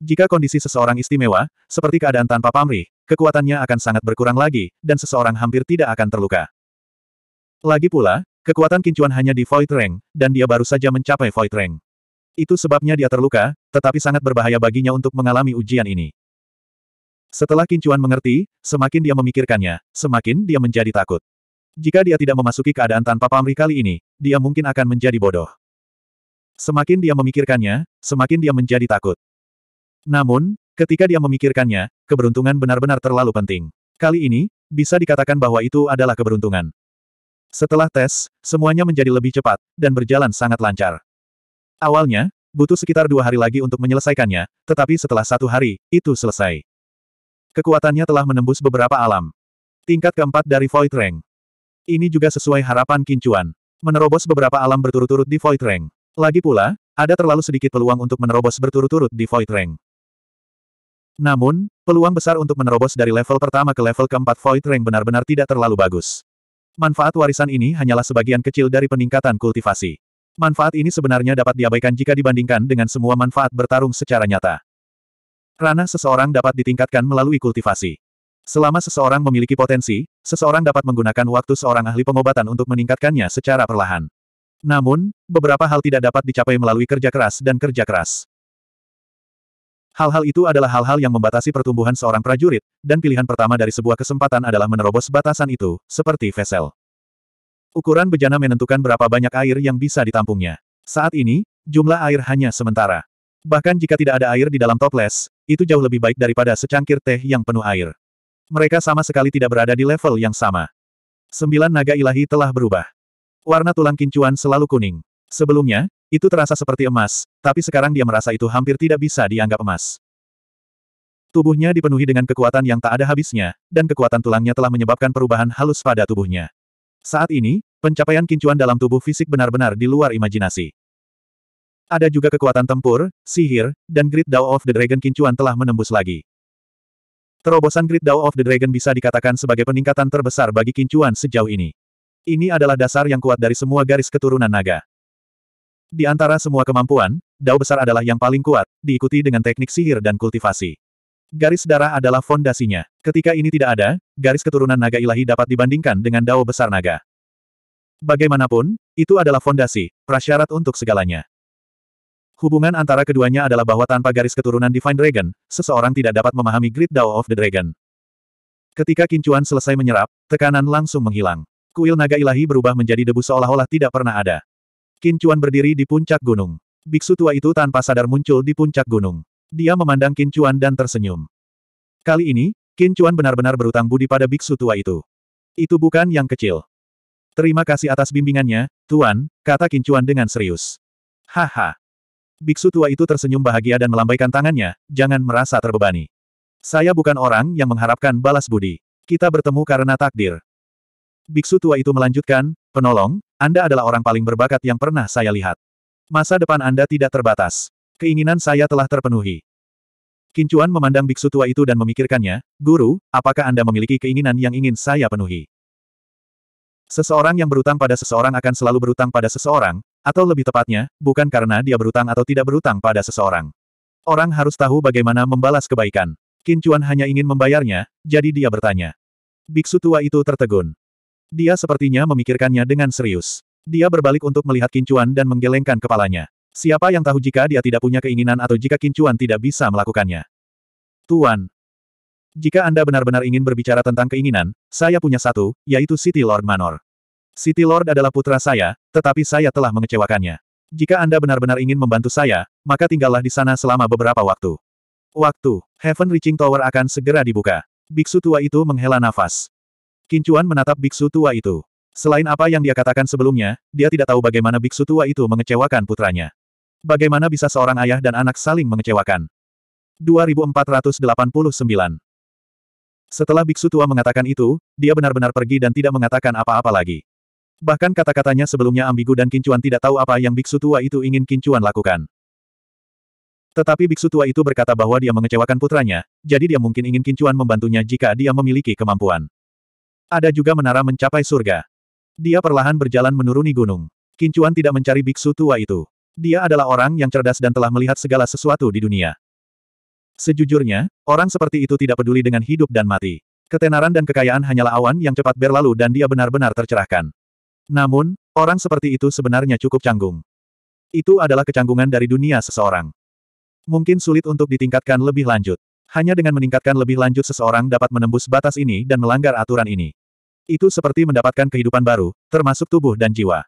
Jika kondisi seseorang istimewa, seperti keadaan tanpa pamrih, kekuatannya akan sangat berkurang lagi, dan seseorang hampir tidak akan terluka. Lagi pula, kekuatan kincuan hanya di Void Rank, dan dia baru saja mencapai Void Rank. Itu sebabnya dia terluka, tetapi sangat berbahaya baginya untuk mengalami ujian ini. Setelah kincuan mengerti, semakin dia memikirkannya, semakin dia menjadi takut. Jika dia tidak memasuki keadaan tanpa pamrih kali ini, dia mungkin akan menjadi bodoh. Semakin dia memikirkannya, semakin dia menjadi takut. Namun, ketika dia memikirkannya, keberuntungan benar-benar terlalu penting. Kali ini, bisa dikatakan bahwa itu adalah keberuntungan. Setelah tes, semuanya menjadi lebih cepat, dan berjalan sangat lancar. Awalnya, butuh sekitar dua hari lagi untuk menyelesaikannya, tetapi setelah satu hari, itu selesai. Kekuatannya telah menembus beberapa alam. Tingkat keempat dari Void Rank. Ini juga sesuai harapan Kincuan. Menerobos beberapa alam berturut-turut di Void Rank. Lagi pula, ada terlalu sedikit peluang untuk menerobos berturut-turut di Void Rank. Namun, peluang besar untuk menerobos dari level pertama ke level keempat Void Rank benar-benar tidak terlalu bagus. Manfaat warisan ini hanyalah sebagian kecil dari peningkatan kultivasi. Manfaat ini sebenarnya dapat diabaikan jika dibandingkan dengan semua manfaat bertarung secara nyata. Ranah seseorang dapat ditingkatkan melalui kultivasi. Selama seseorang memiliki potensi, seseorang dapat menggunakan waktu seorang ahli pengobatan untuk meningkatkannya secara perlahan. Namun, beberapa hal tidak dapat dicapai melalui kerja keras dan kerja keras. Hal-hal itu adalah hal-hal yang membatasi pertumbuhan seorang prajurit, dan pilihan pertama dari sebuah kesempatan adalah menerobos batasan itu, seperti Vesel. Ukuran bejana menentukan berapa banyak air yang bisa ditampungnya. Saat ini, jumlah air hanya sementara. Bahkan jika tidak ada air di dalam toples, itu jauh lebih baik daripada secangkir teh yang penuh air. Mereka sama sekali tidak berada di level yang sama. Sembilan naga ilahi telah berubah. Warna tulang kincuan selalu kuning. Sebelumnya, itu terasa seperti emas, tapi sekarang dia merasa itu hampir tidak bisa dianggap emas. Tubuhnya dipenuhi dengan kekuatan yang tak ada habisnya, dan kekuatan tulangnya telah menyebabkan perubahan halus pada tubuhnya. Saat ini, pencapaian kincuan dalam tubuh fisik benar-benar di luar imajinasi. Ada juga kekuatan tempur, sihir, dan Great Dao of the Dragon kincuan telah menembus lagi. Terobosan Great Dao of the Dragon bisa dikatakan sebagai peningkatan terbesar bagi kincuan sejauh ini. Ini adalah dasar yang kuat dari semua garis keturunan naga. Di antara semua kemampuan, dao besar adalah yang paling kuat, diikuti dengan teknik sihir dan kultivasi. Garis darah adalah fondasinya. Ketika ini tidak ada, garis keturunan naga ilahi dapat dibandingkan dengan dao besar naga. Bagaimanapun, itu adalah fondasi, prasyarat untuk segalanya. Hubungan antara keduanya adalah bahwa tanpa garis keturunan Divine Dragon, seseorang tidak dapat memahami Great Dao of the Dragon. Ketika Kincuan selesai menyerap, tekanan langsung menghilang. Kuil naga ilahi berubah menjadi debu seolah-olah tidak pernah ada. Kincuan berdiri di puncak gunung. Biksu tua itu tanpa sadar muncul di puncak gunung. Dia memandang Kincuan dan tersenyum. Kali ini, Kincuan benar-benar berutang budi pada biksu tua itu. Itu bukan yang kecil. Terima kasih atas bimbingannya, Tuan, kata Kincuan dengan serius. Haha. Biksu tua itu tersenyum bahagia dan melambaikan tangannya, jangan merasa terbebani. Saya bukan orang yang mengharapkan balas budi. Kita bertemu karena takdir. Biksu tua itu melanjutkan, penolong, Anda adalah orang paling berbakat yang pernah saya lihat. Masa depan Anda tidak terbatas. Keinginan saya telah terpenuhi. Kincuan memandang biksu tua itu dan memikirkannya, Guru, apakah Anda memiliki keinginan yang ingin saya penuhi? Seseorang yang berutang pada seseorang akan selalu berutang pada seseorang, atau lebih tepatnya, bukan karena dia berutang atau tidak berutang pada seseorang. Orang harus tahu bagaimana membalas kebaikan. Kincuan hanya ingin membayarnya, jadi dia bertanya. Biksu tua itu tertegun. Dia sepertinya memikirkannya dengan serius. Dia berbalik untuk melihat Kincuan dan menggelengkan kepalanya. Siapa yang tahu jika dia tidak punya keinginan atau jika Kincuan tidak bisa melakukannya? Tuan. Jika Anda benar-benar ingin berbicara tentang keinginan, saya punya satu, yaitu City Lord Manor. City Lord adalah putra saya, tetapi saya telah mengecewakannya. Jika Anda benar-benar ingin membantu saya, maka tinggallah di sana selama beberapa waktu. Waktu, Heaven Reaching Tower akan segera dibuka. Biksu tua itu menghela nafas. Kincuan menatap biksu tua itu. Selain apa yang dia katakan sebelumnya, dia tidak tahu bagaimana biksu tua itu mengecewakan putranya. Bagaimana bisa seorang ayah dan anak saling mengecewakan? 2489 Setelah biksu tua mengatakan itu, dia benar-benar pergi dan tidak mengatakan apa-apa lagi. Bahkan kata-katanya sebelumnya ambigu dan Kincuan tidak tahu apa yang biksu tua itu ingin Kincuan lakukan. Tetapi biksu tua itu berkata bahwa dia mengecewakan putranya, jadi dia mungkin ingin Kincuan membantunya jika dia memiliki kemampuan. Ada juga menara mencapai surga. Dia perlahan berjalan menuruni gunung. Kincuan tidak mencari biksu tua itu. Dia adalah orang yang cerdas dan telah melihat segala sesuatu di dunia. Sejujurnya, orang seperti itu tidak peduli dengan hidup dan mati. Ketenaran dan kekayaan hanyalah awan yang cepat berlalu dan dia benar-benar tercerahkan. Namun, orang seperti itu sebenarnya cukup canggung. Itu adalah kecanggungan dari dunia seseorang. Mungkin sulit untuk ditingkatkan lebih lanjut. Hanya dengan meningkatkan lebih lanjut seseorang dapat menembus batas ini dan melanggar aturan ini. Itu seperti mendapatkan kehidupan baru, termasuk tubuh dan jiwa.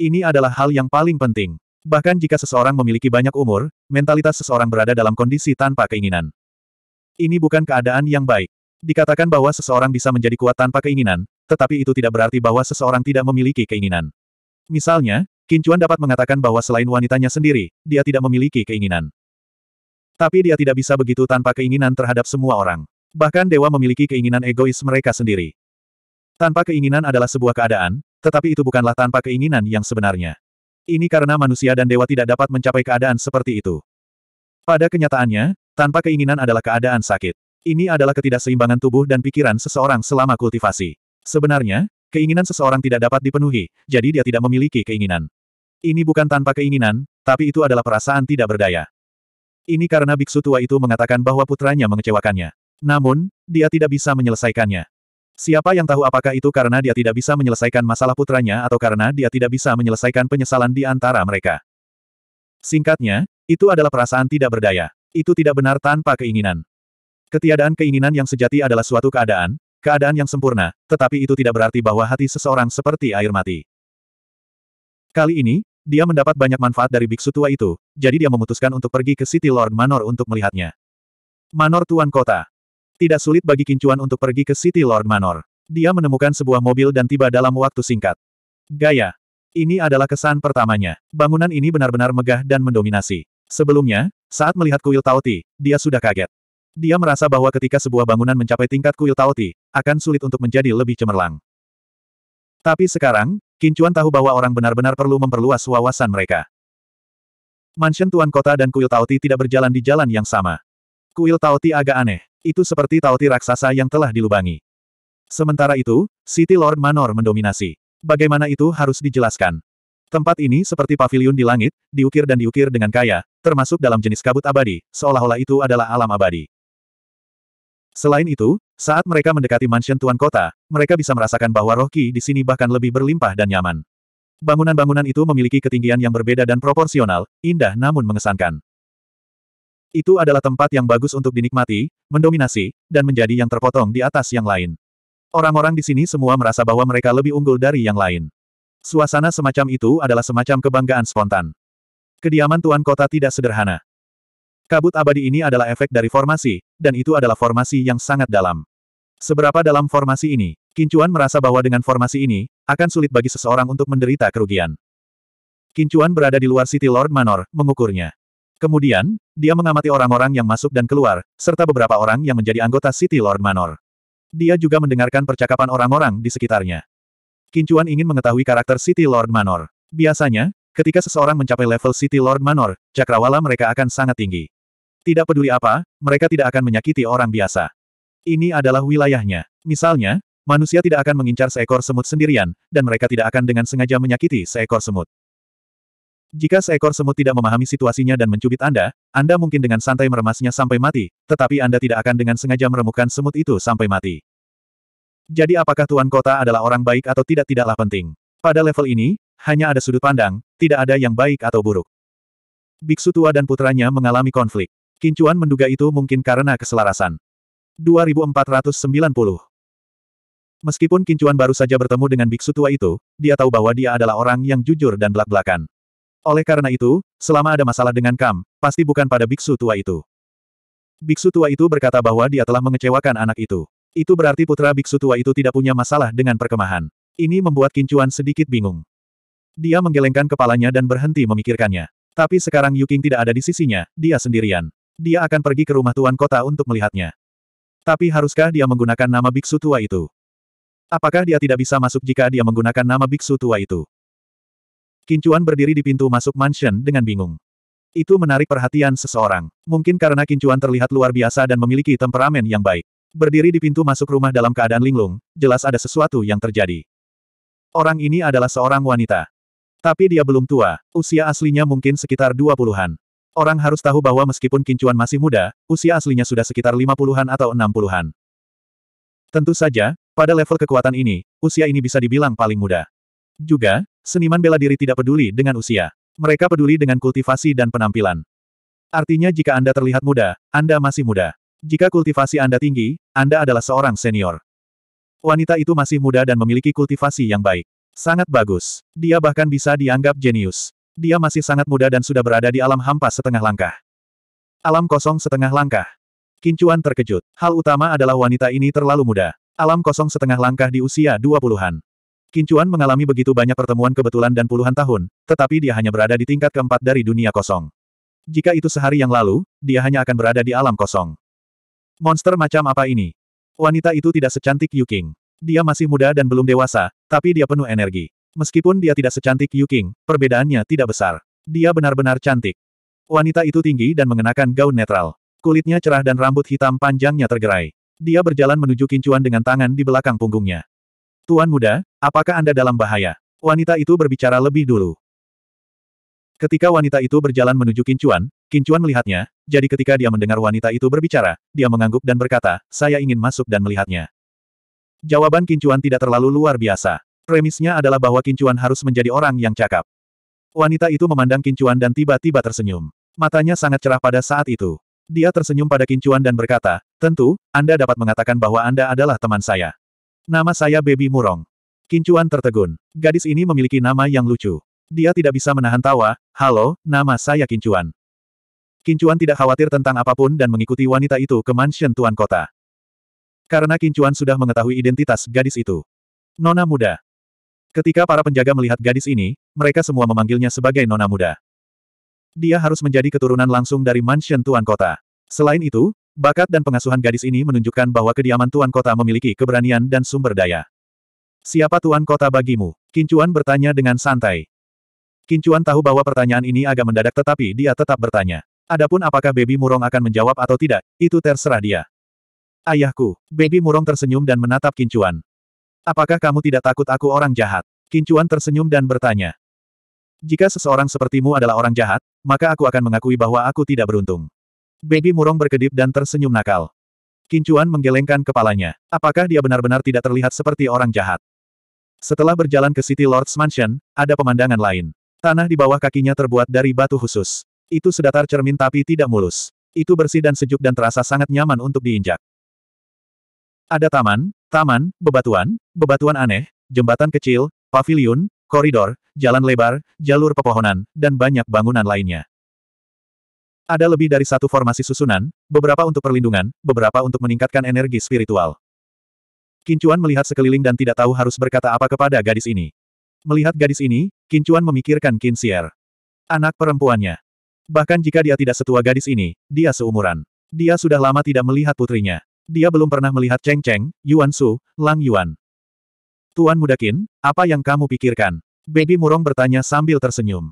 Ini adalah hal yang paling penting. Bahkan jika seseorang memiliki banyak umur, mentalitas seseorang berada dalam kondisi tanpa keinginan. Ini bukan keadaan yang baik. Dikatakan bahwa seseorang bisa menjadi kuat tanpa keinginan, tetapi itu tidak berarti bahwa seseorang tidak memiliki keinginan. Misalnya, Kincuan dapat mengatakan bahwa selain wanitanya sendiri, dia tidak memiliki keinginan. Tapi dia tidak bisa begitu tanpa keinginan terhadap semua orang. Bahkan dewa memiliki keinginan egois mereka sendiri. Tanpa keinginan adalah sebuah keadaan, tetapi itu bukanlah tanpa keinginan yang sebenarnya. Ini karena manusia dan dewa tidak dapat mencapai keadaan seperti itu. Pada kenyataannya, tanpa keinginan adalah keadaan sakit. Ini adalah ketidakseimbangan tubuh dan pikiran seseorang selama kultivasi. Sebenarnya, keinginan seseorang tidak dapat dipenuhi, jadi dia tidak memiliki keinginan. Ini bukan tanpa keinginan, tapi itu adalah perasaan tidak berdaya. Ini karena biksu tua itu mengatakan bahwa putranya mengecewakannya. Namun, dia tidak bisa menyelesaikannya. Siapa yang tahu apakah itu karena dia tidak bisa menyelesaikan masalah putranya atau karena dia tidak bisa menyelesaikan penyesalan di antara mereka. Singkatnya, itu adalah perasaan tidak berdaya. Itu tidak benar tanpa keinginan. Ketiadaan keinginan yang sejati adalah suatu keadaan, keadaan yang sempurna, tetapi itu tidak berarti bahwa hati seseorang seperti air mati. Kali ini, dia mendapat banyak manfaat dari biksu tua itu, jadi dia memutuskan untuk pergi ke City Lord Manor untuk melihatnya. Manor Tuan Kota. Tidak sulit bagi Kincuan untuk pergi ke City Lord Manor. Dia menemukan sebuah mobil dan tiba dalam waktu singkat. Gaya. Ini adalah kesan pertamanya. Bangunan ini benar-benar megah dan mendominasi. Sebelumnya, saat melihat kuil Taoti, dia sudah kaget. Dia merasa bahwa ketika sebuah bangunan mencapai tingkat kuil Taoti, akan sulit untuk menjadi lebih cemerlang. Tapi sekarang, Kincuan tahu bahwa orang benar-benar perlu memperluas wawasan mereka. Mansion Tuan Kota dan kuil Taoti tidak berjalan di jalan yang sama. Kuil Taoti agak aneh. Itu seperti Taoti raksasa yang telah dilubangi. Sementara itu, City Lord Manor mendominasi. Bagaimana itu harus dijelaskan. Tempat ini seperti pavilion di langit, diukir dan diukir dengan kaya, termasuk dalam jenis kabut abadi, seolah-olah itu adalah alam abadi. Selain itu, saat mereka mendekati mansion tuan kota, mereka bisa merasakan bahwa roh ki di sini bahkan lebih berlimpah dan nyaman. Bangunan-bangunan itu memiliki ketinggian yang berbeda dan proporsional, indah namun mengesankan. Itu adalah tempat yang bagus untuk dinikmati, mendominasi, dan menjadi yang terpotong di atas yang lain. Orang-orang di sini semua merasa bahwa mereka lebih unggul dari yang lain. Suasana semacam itu adalah semacam kebanggaan spontan. Kediaman tuan kota tidak sederhana. Kabut abadi ini adalah efek dari formasi, dan itu adalah formasi yang sangat dalam. Seberapa dalam formasi ini, Kincuan merasa bahwa dengan formasi ini, akan sulit bagi seseorang untuk menderita kerugian. Kincuan berada di luar City Lord Manor, mengukurnya. Kemudian, dia mengamati orang-orang yang masuk dan keluar, serta beberapa orang yang menjadi anggota City Lord Manor. Dia juga mendengarkan percakapan orang-orang di sekitarnya. Kincuan ingin mengetahui karakter City Lord Manor. Biasanya, ketika seseorang mencapai level City Lord Manor, cakrawala mereka akan sangat tinggi. Tidak peduli apa, mereka tidak akan menyakiti orang biasa. Ini adalah wilayahnya. Misalnya, manusia tidak akan mengincar seekor semut sendirian, dan mereka tidak akan dengan sengaja menyakiti seekor semut. Jika seekor semut tidak memahami situasinya dan mencubit Anda, Anda mungkin dengan santai meremasnya sampai mati, tetapi Anda tidak akan dengan sengaja meremukkan semut itu sampai mati. Jadi apakah Tuan Kota adalah orang baik atau tidak tidaklah penting. Pada level ini, hanya ada sudut pandang, tidak ada yang baik atau buruk. Biksu tua dan putranya mengalami konflik. Kincuan menduga itu mungkin karena keselarasan. 2490 Meskipun Kincuan baru saja bertemu dengan biksu tua itu, dia tahu bahwa dia adalah orang yang jujur dan belak-belakan. Oleh karena itu, selama ada masalah dengan Kam, pasti bukan pada biksu tua itu. Biksu tua itu berkata bahwa dia telah mengecewakan anak itu. Itu berarti putra biksu tua itu tidak punya masalah dengan perkemahan. Ini membuat Kincuan sedikit bingung. Dia menggelengkan kepalanya dan berhenti memikirkannya. Tapi sekarang Yuking tidak ada di sisinya, dia sendirian dia akan pergi ke rumah tuan kota untuk melihatnya. Tapi haruskah dia menggunakan nama biksu tua itu? Apakah dia tidak bisa masuk jika dia menggunakan nama biksu tua itu? Kincuan berdiri di pintu masuk mansion dengan bingung. Itu menarik perhatian seseorang. Mungkin karena Kincuan terlihat luar biasa dan memiliki temperamen yang baik. Berdiri di pintu masuk rumah dalam keadaan linglung, jelas ada sesuatu yang terjadi. Orang ini adalah seorang wanita. Tapi dia belum tua, usia aslinya mungkin sekitar dua puluhan. Orang harus tahu bahwa meskipun Kincuan masih muda, usia aslinya sudah sekitar 50-an atau 60-an. Tentu saja, pada level kekuatan ini, usia ini bisa dibilang paling muda. Juga, seniman bela diri tidak peduli dengan usia. Mereka peduli dengan kultivasi dan penampilan. Artinya jika Anda terlihat muda, Anda masih muda. Jika kultivasi Anda tinggi, Anda adalah seorang senior. Wanita itu masih muda dan memiliki kultivasi yang baik. Sangat bagus. Dia bahkan bisa dianggap jenius. Dia masih sangat muda dan sudah berada di alam hampa setengah langkah. Alam kosong setengah langkah. Kincuan terkejut. Hal utama adalah wanita ini terlalu muda. Alam kosong setengah langkah di usia 20-an. Kincuan mengalami begitu banyak pertemuan kebetulan dan puluhan tahun, tetapi dia hanya berada di tingkat keempat dari dunia kosong. Jika itu sehari yang lalu, dia hanya akan berada di alam kosong. Monster macam apa ini? Wanita itu tidak secantik Yuking. Dia masih muda dan belum dewasa, tapi dia penuh energi. Meskipun dia tidak secantik Yu perbedaannya tidak besar. Dia benar-benar cantik. Wanita itu tinggi dan mengenakan gaun netral. Kulitnya cerah dan rambut hitam panjangnya tergerai. Dia berjalan menuju kincuan dengan tangan di belakang punggungnya. Tuan muda, apakah Anda dalam bahaya? Wanita itu berbicara lebih dulu. Ketika wanita itu berjalan menuju kincuan, kincuan melihatnya, jadi ketika dia mendengar wanita itu berbicara, dia mengangguk dan berkata, saya ingin masuk dan melihatnya. Jawaban kincuan tidak terlalu luar biasa. Premisnya adalah bahwa Kincuan harus menjadi orang yang cakap. Wanita itu memandang Kincuan dan tiba-tiba tersenyum. Matanya sangat cerah pada saat itu. Dia tersenyum pada Kincuan dan berkata, Tentu, Anda dapat mengatakan bahwa Anda adalah teman saya. Nama saya Baby Murong. Kincuan tertegun. Gadis ini memiliki nama yang lucu. Dia tidak bisa menahan tawa, Halo, nama saya Kincuan. Kincuan tidak khawatir tentang apapun dan mengikuti wanita itu ke mansion tuan kota. Karena Kincuan sudah mengetahui identitas gadis itu. Nona muda, Ketika para penjaga melihat gadis ini, mereka semua memanggilnya sebagai nona muda. Dia harus menjadi keturunan langsung dari mansion tuan kota. Selain itu, bakat dan pengasuhan gadis ini menunjukkan bahwa kediaman tuan kota memiliki keberanian dan sumber daya. Siapa tuan kota bagimu? Kincuan bertanya dengan santai. Kincuan tahu bahwa pertanyaan ini agak mendadak tetapi dia tetap bertanya. Adapun apakah Baby Murong akan menjawab atau tidak, itu terserah dia. Ayahku, Baby Murong tersenyum dan menatap Kincuan. Apakah kamu tidak takut aku orang jahat? Kincuan tersenyum dan bertanya. Jika seseorang sepertimu adalah orang jahat, maka aku akan mengakui bahwa aku tidak beruntung. Baby Murong berkedip dan tersenyum nakal. Kincuan menggelengkan kepalanya. Apakah dia benar-benar tidak terlihat seperti orang jahat? Setelah berjalan ke City Lord's Mansion, ada pemandangan lain. Tanah di bawah kakinya terbuat dari batu khusus. Itu sedatar cermin tapi tidak mulus. Itu bersih dan sejuk dan terasa sangat nyaman untuk diinjak. Ada taman, Taman, bebatuan, bebatuan aneh, jembatan kecil, pavilion, koridor, jalan lebar, jalur pepohonan, dan banyak bangunan lainnya. Ada lebih dari satu formasi susunan, beberapa untuk perlindungan, beberapa untuk meningkatkan energi spiritual. Kincuan melihat sekeliling dan tidak tahu harus berkata apa kepada gadis ini. Melihat gadis ini, Kincuan memikirkan Kinsier. Anak perempuannya. Bahkan jika dia tidak setua gadis ini, dia seumuran. Dia sudah lama tidak melihat putrinya. Dia belum pernah melihat Cheng Cheng, Yuan Su, Lang Yuan. Tuan Mudakin, apa yang kamu pikirkan? Baby Murong bertanya sambil tersenyum.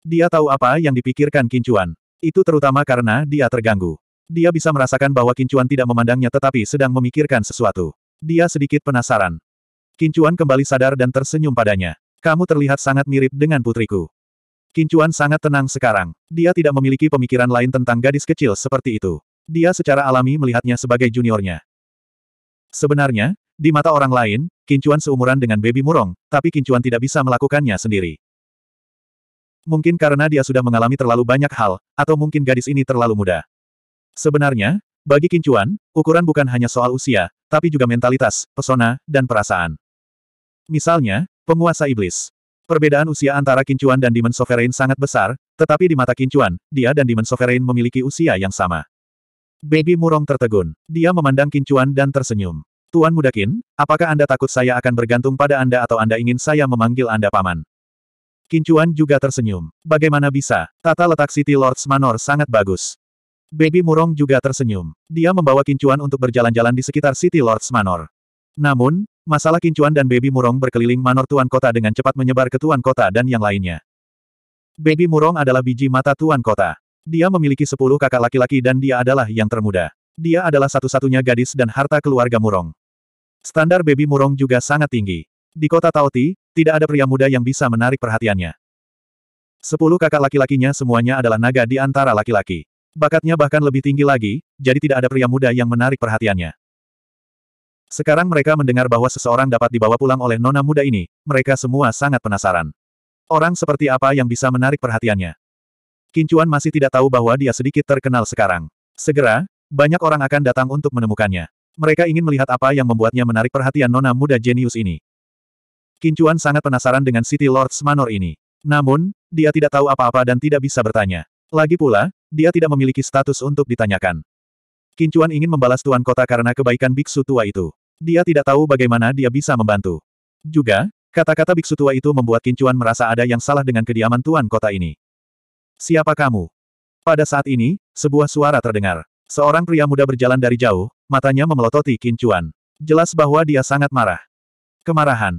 Dia tahu apa yang dipikirkan Kincuan. Itu terutama karena dia terganggu. Dia bisa merasakan bahwa Kincuan tidak memandangnya tetapi sedang memikirkan sesuatu. Dia sedikit penasaran. Kincuan kembali sadar dan tersenyum padanya. Kamu terlihat sangat mirip dengan putriku. Kincuan sangat tenang sekarang. Dia tidak memiliki pemikiran lain tentang gadis kecil seperti itu. Dia secara alami melihatnya sebagai juniornya. Sebenarnya, di mata orang lain, Kincuan seumuran dengan baby murong, tapi Kincuan tidak bisa melakukannya sendiri. Mungkin karena dia sudah mengalami terlalu banyak hal, atau mungkin gadis ini terlalu muda. Sebenarnya, bagi Kincuan, ukuran bukan hanya soal usia, tapi juga mentalitas, pesona, dan perasaan. Misalnya, penguasa iblis. Perbedaan usia antara Kincuan dan Demon Sovereign sangat besar, tetapi di mata Kincuan, dia dan Demon Sovereign memiliki usia yang sama. Baby Murong tertegun. Dia memandang Kincuan dan tersenyum. Tuan Mudakin, apakah Anda takut saya akan bergantung pada Anda atau Anda ingin saya memanggil Anda paman? Kincuan juga tersenyum. Bagaimana bisa? Tata letak City Lords Manor sangat bagus. Baby Murong juga tersenyum. Dia membawa Kincuan untuk berjalan-jalan di sekitar City Lords Manor. Namun, masalah Kincuan dan Baby Murong berkeliling Manor Tuan Kota dengan cepat menyebar ke Tuan Kota dan yang lainnya. Baby Murong adalah biji mata Tuan Kota. Dia memiliki sepuluh kakak laki-laki dan dia adalah yang termuda. Dia adalah satu-satunya gadis dan harta keluarga Murong. Standar baby Murong juga sangat tinggi. Di kota Taoti, tidak ada pria muda yang bisa menarik perhatiannya. Sepuluh kakak laki-lakinya semuanya adalah naga di antara laki-laki. Bakatnya bahkan lebih tinggi lagi, jadi tidak ada pria muda yang menarik perhatiannya. Sekarang mereka mendengar bahwa seseorang dapat dibawa pulang oleh nona muda ini, mereka semua sangat penasaran. Orang seperti apa yang bisa menarik perhatiannya? Kincuan masih tidak tahu bahwa dia sedikit terkenal sekarang. Segera, banyak orang akan datang untuk menemukannya. Mereka ingin melihat apa yang membuatnya menarik perhatian nona muda jenius ini. Kincuan sangat penasaran dengan City Lords Manor ini. Namun, dia tidak tahu apa-apa dan tidak bisa bertanya. Lagi pula, dia tidak memiliki status untuk ditanyakan. Kincuan ingin membalas tuan kota karena kebaikan biksu tua itu. Dia tidak tahu bagaimana dia bisa membantu. Juga, kata-kata biksu tua itu membuat Kincuan merasa ada yang salah dengan kediaman tuan kota ini. Siapa kamu? Pada saat ini, sebuah suara terdengar. Seorang pria muda berjalan dari jauh, matanya memelototi Kincuan. Jelas bahwa dia sangat marah. Kemarahan.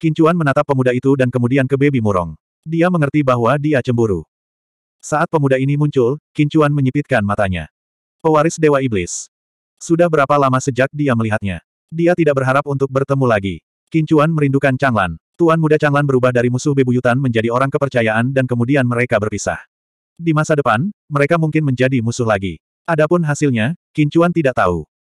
Kincuan menatap pemuda itu dan kemudian ke baby murong. Dia mengerti bahwa dia cemburu. Saat pemuda ini muncul, Kincuan menyipitkan matanya. Pewaris Dewa Iblis. Sudah berapa lama sejak dia melihatnya? Dia tidak berharap untuk bertemu lagi. Kincuan merindukan Changlan. Tuan muda Changlan berubah dari musuh bebuyutan menjadi orang kepercayaan dan kemudian mereka berpisah. Di masa depan, mereka mungkin menjadi musuh lagi. Adapun hasilnya, Kincuan tidak tahu.